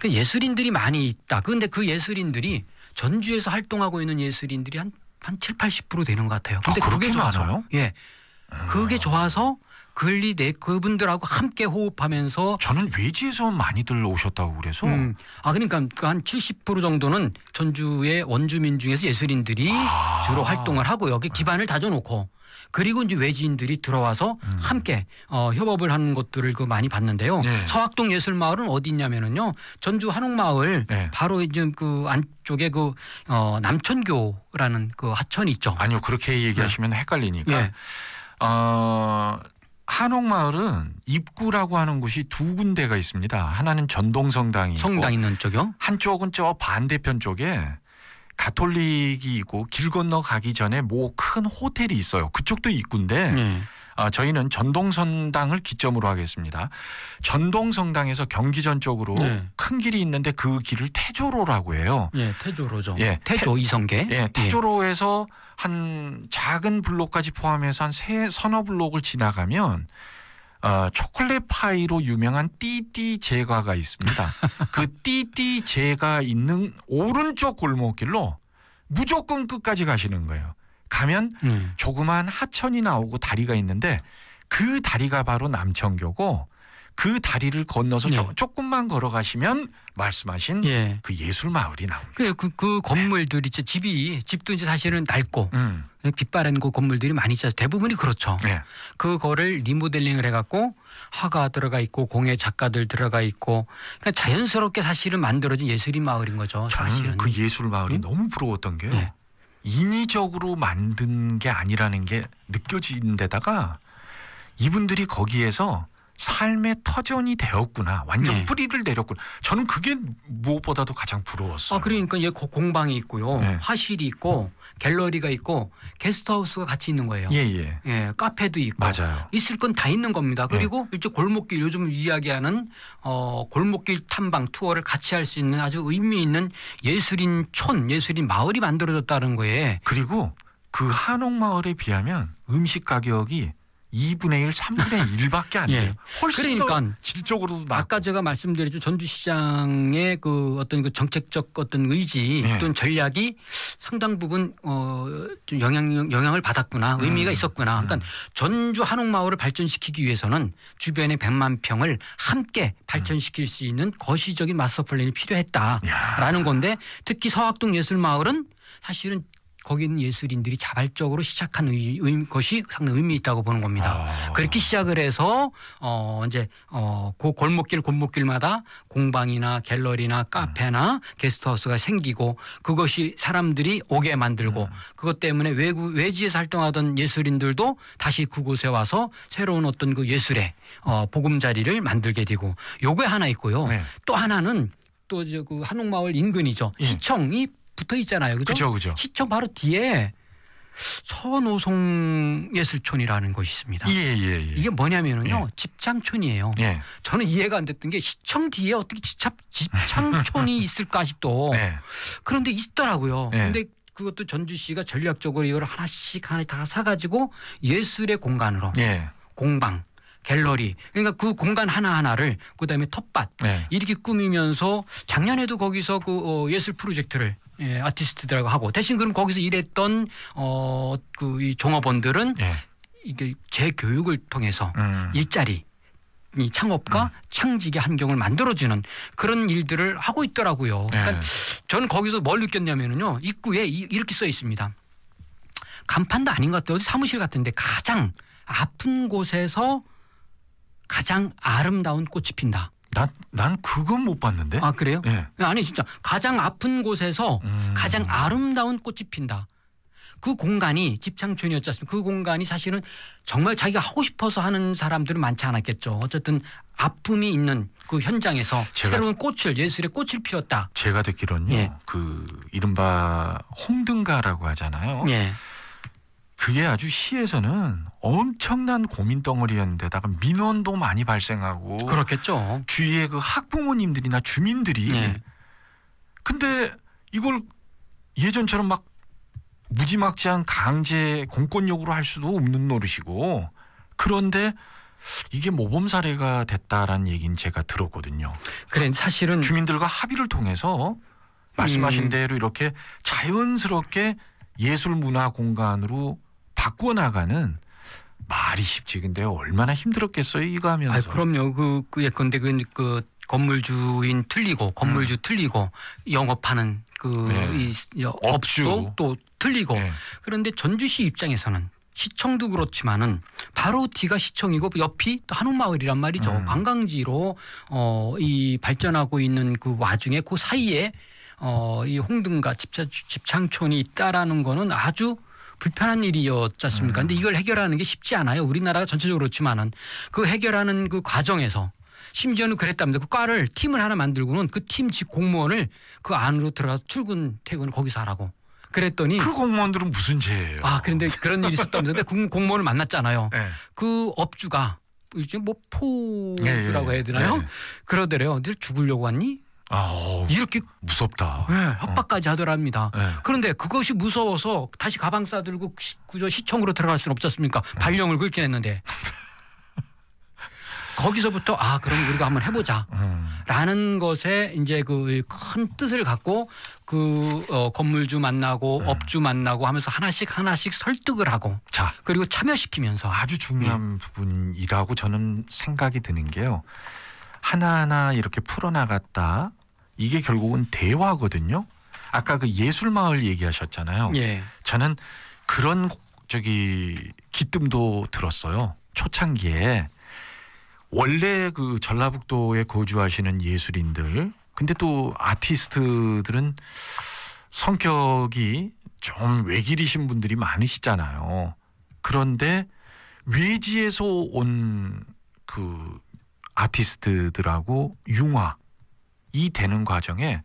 그 예술인들이 많이 있다. 그런데 그 예술인들이 전주에서 활동하고 있는 예술인들이 한, 한 7, 80% 되는 것 같아요. 근데 아, 그게 좋아서. 예. 음. 그게 좋아서 글리 내 그분들하고 함께 호흡하면서 저는 외지에서 많이들 오셨다고 그래서 음. 아 그러니까 그 한70% 정도는 전주의 원주민 중에서 예술인들이 아. 주로 활동을 하고요. 그 기반을 다져놓고 그리고 이제 외지인들이 들어와서 음. 함께 어, 협업을 하는 것들을 그 많이 봤는데요. 네. 서학동 예술마을은 어디 있냐면은요. 전주 한옥마을 네. 바로 이제 그 안쪽에 그 어, 남천교라는 그 하천이 있죠. 아니요. 그렇게 얘기하시면 네. 헷갈리니까. 예. 어, 한옥마을은 입구라고 하는 곳이 두 군데가 있습니다. 하나는 전동성당이 성당 있는 쪽이요. 한쪽은 저 반대편 쪽에 가톨릭이고 길 건너 가기 전에 뭐 큰 호텔이 있어요. 그쪽도 입구인데 네. 음. 아, 저희는 전동성당을 기점으로 하겠습니다. 전동성당에서 경기전 쪽으로 네. 큰 길이 있는데 그 길을 태조로라고 해요. 예, 태조로죠. 예, 태조 태, 이성계. 예, 예. 태조로에서 예. 한 작은 블록까지 포함해서 한세 서너 블록을 지나가면 어, 초콜릿 파이로 유명한 띠띠 제과가 있습니다. 그 띠띠 제가 있는 오른쪽 골목길로 무조건 끝까지 가시는 거예요. 가면 음. 조그만 하천이 나오고 다리가 있는데 그 다리가 바로 남천교고 그 다리를 건너서 네. 조, 예. 금만 걸어가시면 말씀하신 예. 그 예술 마을이 나옵니다. 그, 그, 그 건물들이 네. 집이 집도 이제 사실은 낡고 음. 빛바랜 그 건물들이 많이 있어서 대부분이 그렇죠. 네. 그거를 리모델링을 해갖고 화가 들어가 있고 공예 작가들 들어가 있고 그러니까 자연스럽게 사실은 만들어진 예술인 마을인 거죠. 사실은 그 예술 마을이 음? 너무 부러웠던 게요. 네. 인위적으로 만든 게 아니라는 게 느껴진 데다가 이분들이 거기에서 삶의 터전이 되었구나. 완전 네. 뿌리를 내렸구나. 저는 그게 무엇보다도 가장 부러웠어요. 아, 그러니까 이제 공방이 있고요. 네. 화실이 있고 갤러리가 있고 게스트하우스가 같이 있는 거예요. 예, 예. 예 카페도 있고. 맞아요. 있을 건 다 있는 겁니다. 네. 그리고 예. 일제 골목길 요즘 이야기하는 어, 골목길 탐방 투어를 같이 할 수 있는 아주 의미 있는 예술인 촌, 예술인 마을이 만들어졌다는 거예요 그리고 그 한옥마을에 비하면 음식 가격이 2분의 1, 3분의 1밖에 안 예. 돼요. 훨씬 그러니까 질적으로도 낮고. 아까 제가 말씀드렸죠. 전주시장의 그 어떤 그 정책적 어떤 의지 예. 또는 전략이 상당 부분 어, 좀 영향, 영향을 받았구나. 음. 의미가 있었구나. 그러니까 음. 전주 한옥마을을 발전시키기 위해서는 주변의 100만 평을 함께 발전시킬 음. 수 있는 거시적인 마스터 플랜이 필요했다라는 야. 건데 특히 서학동 예술마을은 사실은 거기 는 예술인들이 자발적으로 시작한 의, 의, 것이 상당히 의미 있다고 보는 겁니다. 아. 그렇게 시작을 해서 어 이제 어 그 골목길 골목길마다 공방이나 갤러리나 카페나 음. 게스트하우스가 생기고 그것이 사람들이 오게 만들고 음. 그것 때문에 외국 외지에서 활동하던 예술인들도 다시 그곳에 와서 새로운 어떤 그 예술의 어 보금자리를 만들게 되고 요게 하나 있고요. 네. 또 하나는 또저그 한옥마을 인근이죠. 예. 시청이 붙어 있잖아요. 그죠? 그죠, 시청 바로 뒤에 서노송예술촌이라는 곳이 있습니다. 예, 예, 예. 예. 이게 뭐냐면요. 예. 집창촌이에요. 예. 저는 이해가 안 됐던 게 시청 뒤에 어떻게 집창, 집창촌이 있을까 아직도. 예. 그런데 있더라고요. 예. 근데 그것도 전주시가 전략적으로 이걸 하나씩 하나 다 사가지고 예술의 공간으로 예. 공방 갤러리 그러니까 그 공간 하나하나를 그다음에 텃밭 네. 이렇게 꾸미면서 작년에도 거기서 그 어, 예술 프로젝트를 예, 아티스트들하고 하고 대신 그럼 거기서 일했던 어 그 이 종업원들은 예. 이게 재교육을 통해서 음. 일자리 이 창업과 음. 창직의 환경을 만들어주는 그런 일들을 하고 있더라고요. 예. 그러니까 네. 저는 거기서 뭘 느꼈냐면요. 입구에 이, 이렇게 써 있습니다. 간판도 아닌 것 같아요. 사무실 같은데 가장 아픈 곳에서 가장 아름다운 꽃이 핀다. 난, 난 그건 못 봤는데. 아 그래요? 예. 아니 진짜 가장 아픈 곳에서 음. 가장 아름다운 꽃이 핀다. 그 공간이 집창촌이었지 않습니까? 그 공간이 사실은 정말 자기가 하고 싶어서 하는 사람들은 많지 않았겠죠. 어쨌든 아픔이 있는 그 현장에서 새로운 꽃을 예술의 꽃을 피웠다. 제가 듣기로는요. 예. 그 이른바 홍등가라고 하잖아요. 예. 그게 아주 시에서는 엄청난 고민 덩어리였는데다가 민원도 많이 발생하고 그렇겠죠. 주위에그 학부모님들이나 주민들이 네. 근데 이걸 예전처럼 막 무지막지한 강제 공권 력으로할 수도 없는 노릇이고 그런데 이게 모범 사례가 됐다라는 얘기는 제가 들었거든요. 그래 사실은 주민들과 합의를 통해서 말씀하신 음. 대로 이렇게 자연스럽게 예술 문화 공간으로 바꿔 나가는 말이 쉽지 근데 얼마나 힘들었겠어요 이거 하면서. 아 그럼요. 그, 그 예컨대 그, 그 건물주인 틀리고 건물주 음. 틀리고 영업하는 그 네. 이, 업주 또 틀리고 네. 그런데 전주시 입장에서는 시청도 그렇지만은 바로 뒤가 시청이고 옆이 또 한옥마을이란 말이죠 음. 관광지로 어 이 발전하고 있는 그 와중에 그 사이에 어 이 홍등가 집차, 집창촌이 있다라는 거는 아주 불편한 일이었지 않습니까? 음. 근데 이걸 해결하는 게 쉽지 않아요. 우리나라가 전체적으로 그렇지만은 그 해결하는 그 과정에서 심지어는 그랬답니다. 그 과를 팀을 하나 만들고는 그 팀 직 공무원을 그 안으로 들어가 출근 퇴근을 거기서 하라고. 그랬더니 그 공무원들은 무슨 죄예요? 아 그런데 그런 일이 있었다면서 근데 그 공무원을 만났잖아요. 네. 그 업주가 이제 뭐 네, 네, 포라고 네, 해야 되나요? 네, 네. 그러더래요. 너 죽으려고 왔니? 아 이렇게 무섭다. 예, 어. 협박까지 하더랍니다. 예. 그런데 그것이 무서워서 다시 가방 싸들고 시- 그저 시청으로 들어갈 수는 없지 않습니까? 예. 발령을 긁게 했는데 거기서부터 아 그럼 우리가 한번 해보자. 음. 라는 것에 이제 그 큰 뜻을 갖고 그 어, 건물주 만나고 예. 업주 만나고 하면서 하나씩 하나씩 설득을 하고 자, 그리고 참여시키면서 아주 중요한 예. 부분이라고 저는 생각이 드는 게요. 하나하나 이렇게 풀어나갔다 이게 결국은 대화거든요. 아까 그 예술 마을 얘기하셨잖아요. 예. 저는 그런 저기 기뜸도 들었어요. 초창기에 원래 그 전라북도에 거주하시는 예술인들 근데 또 아티스트들은 성격이 좀 외길이신 분들이 많으시잖아요. 그런데 외지에서 온 그 아티스트들하고 융화 이 되는 과정에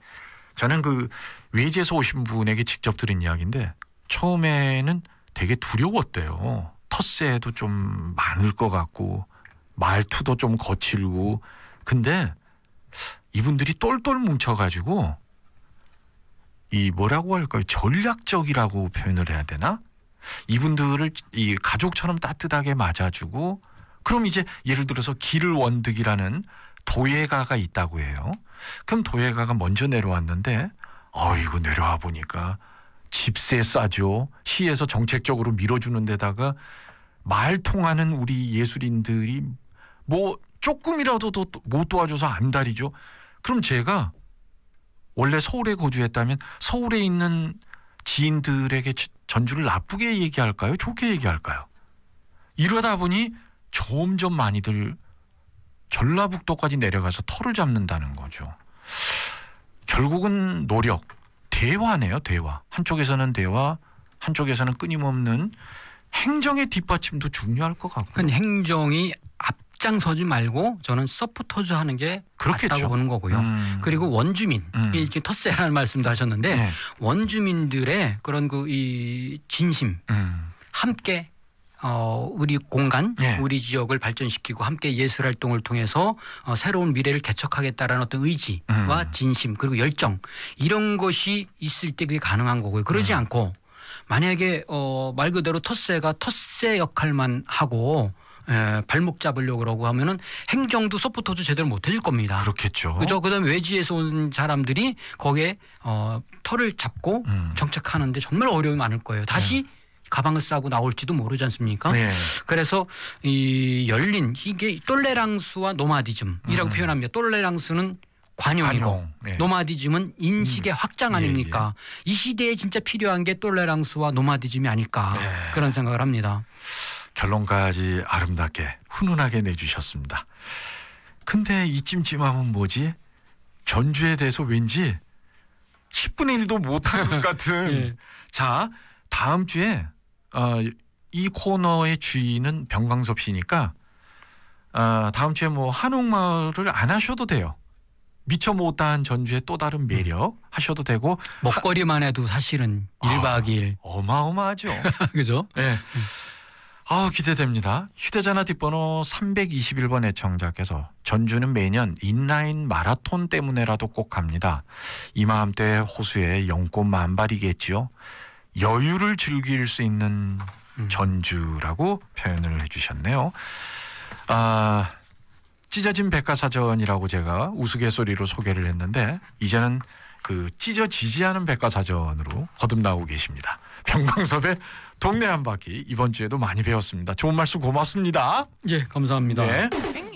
저는 그 외지에서 오신 분에게 직접 들은 이야기인데 처음에는 되게 두려웠대요. 텃세도 좀 많을 것 같고 말투도 좀 거칠고 근데 이분들이 똘똘 뭉쳐가지고 이 뭐라고 할까요? 전략적이라고 표현을 해야 되나? 이분들을 이 가족처럼 따뜻하게 맞아주고 그럼 이제 예를 들어서 길을 원득이라는 도예가가 있다고 해요. 그럼 도예가가 먼저 내려왔는데 어이구 내려와 보니까 집세 싸죠. 시에서 정책적으로 밀어주는 데다가 말 통하는 우리 예술인들이 뭐 조금이라도 더못 도와줘서 안달이죠. 그럼 제가 원래 서울에 거주했다면 서울에 있는 지인들에게 전주를 나쁘게 얘기할까요? 좋게 얘기할까요? 이러다 보니 점점 많이들 전라북도까지 내려가서 터를 잡는다는 거죠. 결국은 노력, 대화네요, 대화. 한쪽에서는 대화, 한쪽에서는 끊임없는 행정의 뒷받침도 중요할 것 같고. 그러 행정이 앞장서지 말고 저는 서포터즈 하는 게 그렇겠죠. 맞다고 보는 거고요. 음. 그리고 원주민, 음. 이제 터세라는 말씀도 하셨는데 네. 원주민들의 그런 그 이 진심, 음. 함께 어, 우리 공간, 네. 우리 지역을 발전시키고 함께 예술 활동을 통해서 어, 새로운 미래를 개척하겠다라는 어떤 의지와 음. 진심 그리고 열정 이런 것이 있을 때 그게 가능한 거고요. 그러지 음. 않고 만약에 어, 말 그대로 텃세가 텃세 역할만 하고 에, 예, 발목 잡으려고 그러고 하면은 행정도 서포터도 제대로 못 해줄 겁니다. 그렇겠죠. 그죠. 그다음 에 외지에서 온 사람들이 거기에 어, 터를 잡고 음. 정착하는데 정말 어려움이 많을 거예요. 다시 네. 가방을 싸고 나올지도 모르지 않습니까? 네. 그래서 이 열린 이게 똘레랑스와 노마디즘이라고 음. 표현합니다. 똘레랑스는 관용이고 관용. 네. 노마디즘은 인식의 음. 확장 예, 아닙니까? 예, 예. 이 시대에 진짜 필요한 게 똘레랑스와 노마디즘이 아닐까 네. 그런 생각을 합니다. 결론까지 아름답게 훈훈하게 내주셨습니다. 근데 이 찜찜함은 뭐지? 전주에 대해서 왠지 10분의 1도 못하는 것 같은. 예. 자, 다음 주에 어, 이 코너의 주인은 병광섭 씨니까 아, 다음 주에 뭐 한옥마을을 안 하셔도 돼요. 미처 못한 다 전주의 또 다른 음. 매력 음. 하셔도 되고 먹거리만 하... 해도 사실은 1박 2일 아, 어마어마하죠. 그죠? 예. 네. 아, 기대됩니다. 휴대전화 뒷번호 321번 의청자께서 전주는 매년 인라인 마라톤 때문에라도 꼭 갑니다. 이맘때 호수에 연꽃 만발이겠지요. 여유를 즐길 수 있는 음. 전주라고 표현을 해주셨네요. 아, 찢어진 백과사전이라고 제가 우스갯소리로 소개를 했는데 이제는 그 찢어지지 않은 백과사전으로 거듭나고 계십니다. 병방섭의 동네 한 바퀴 이번 주에도 많이 배웠습니다. 좋은 말씀 고맙습니다. 예, 감사합니다. 네.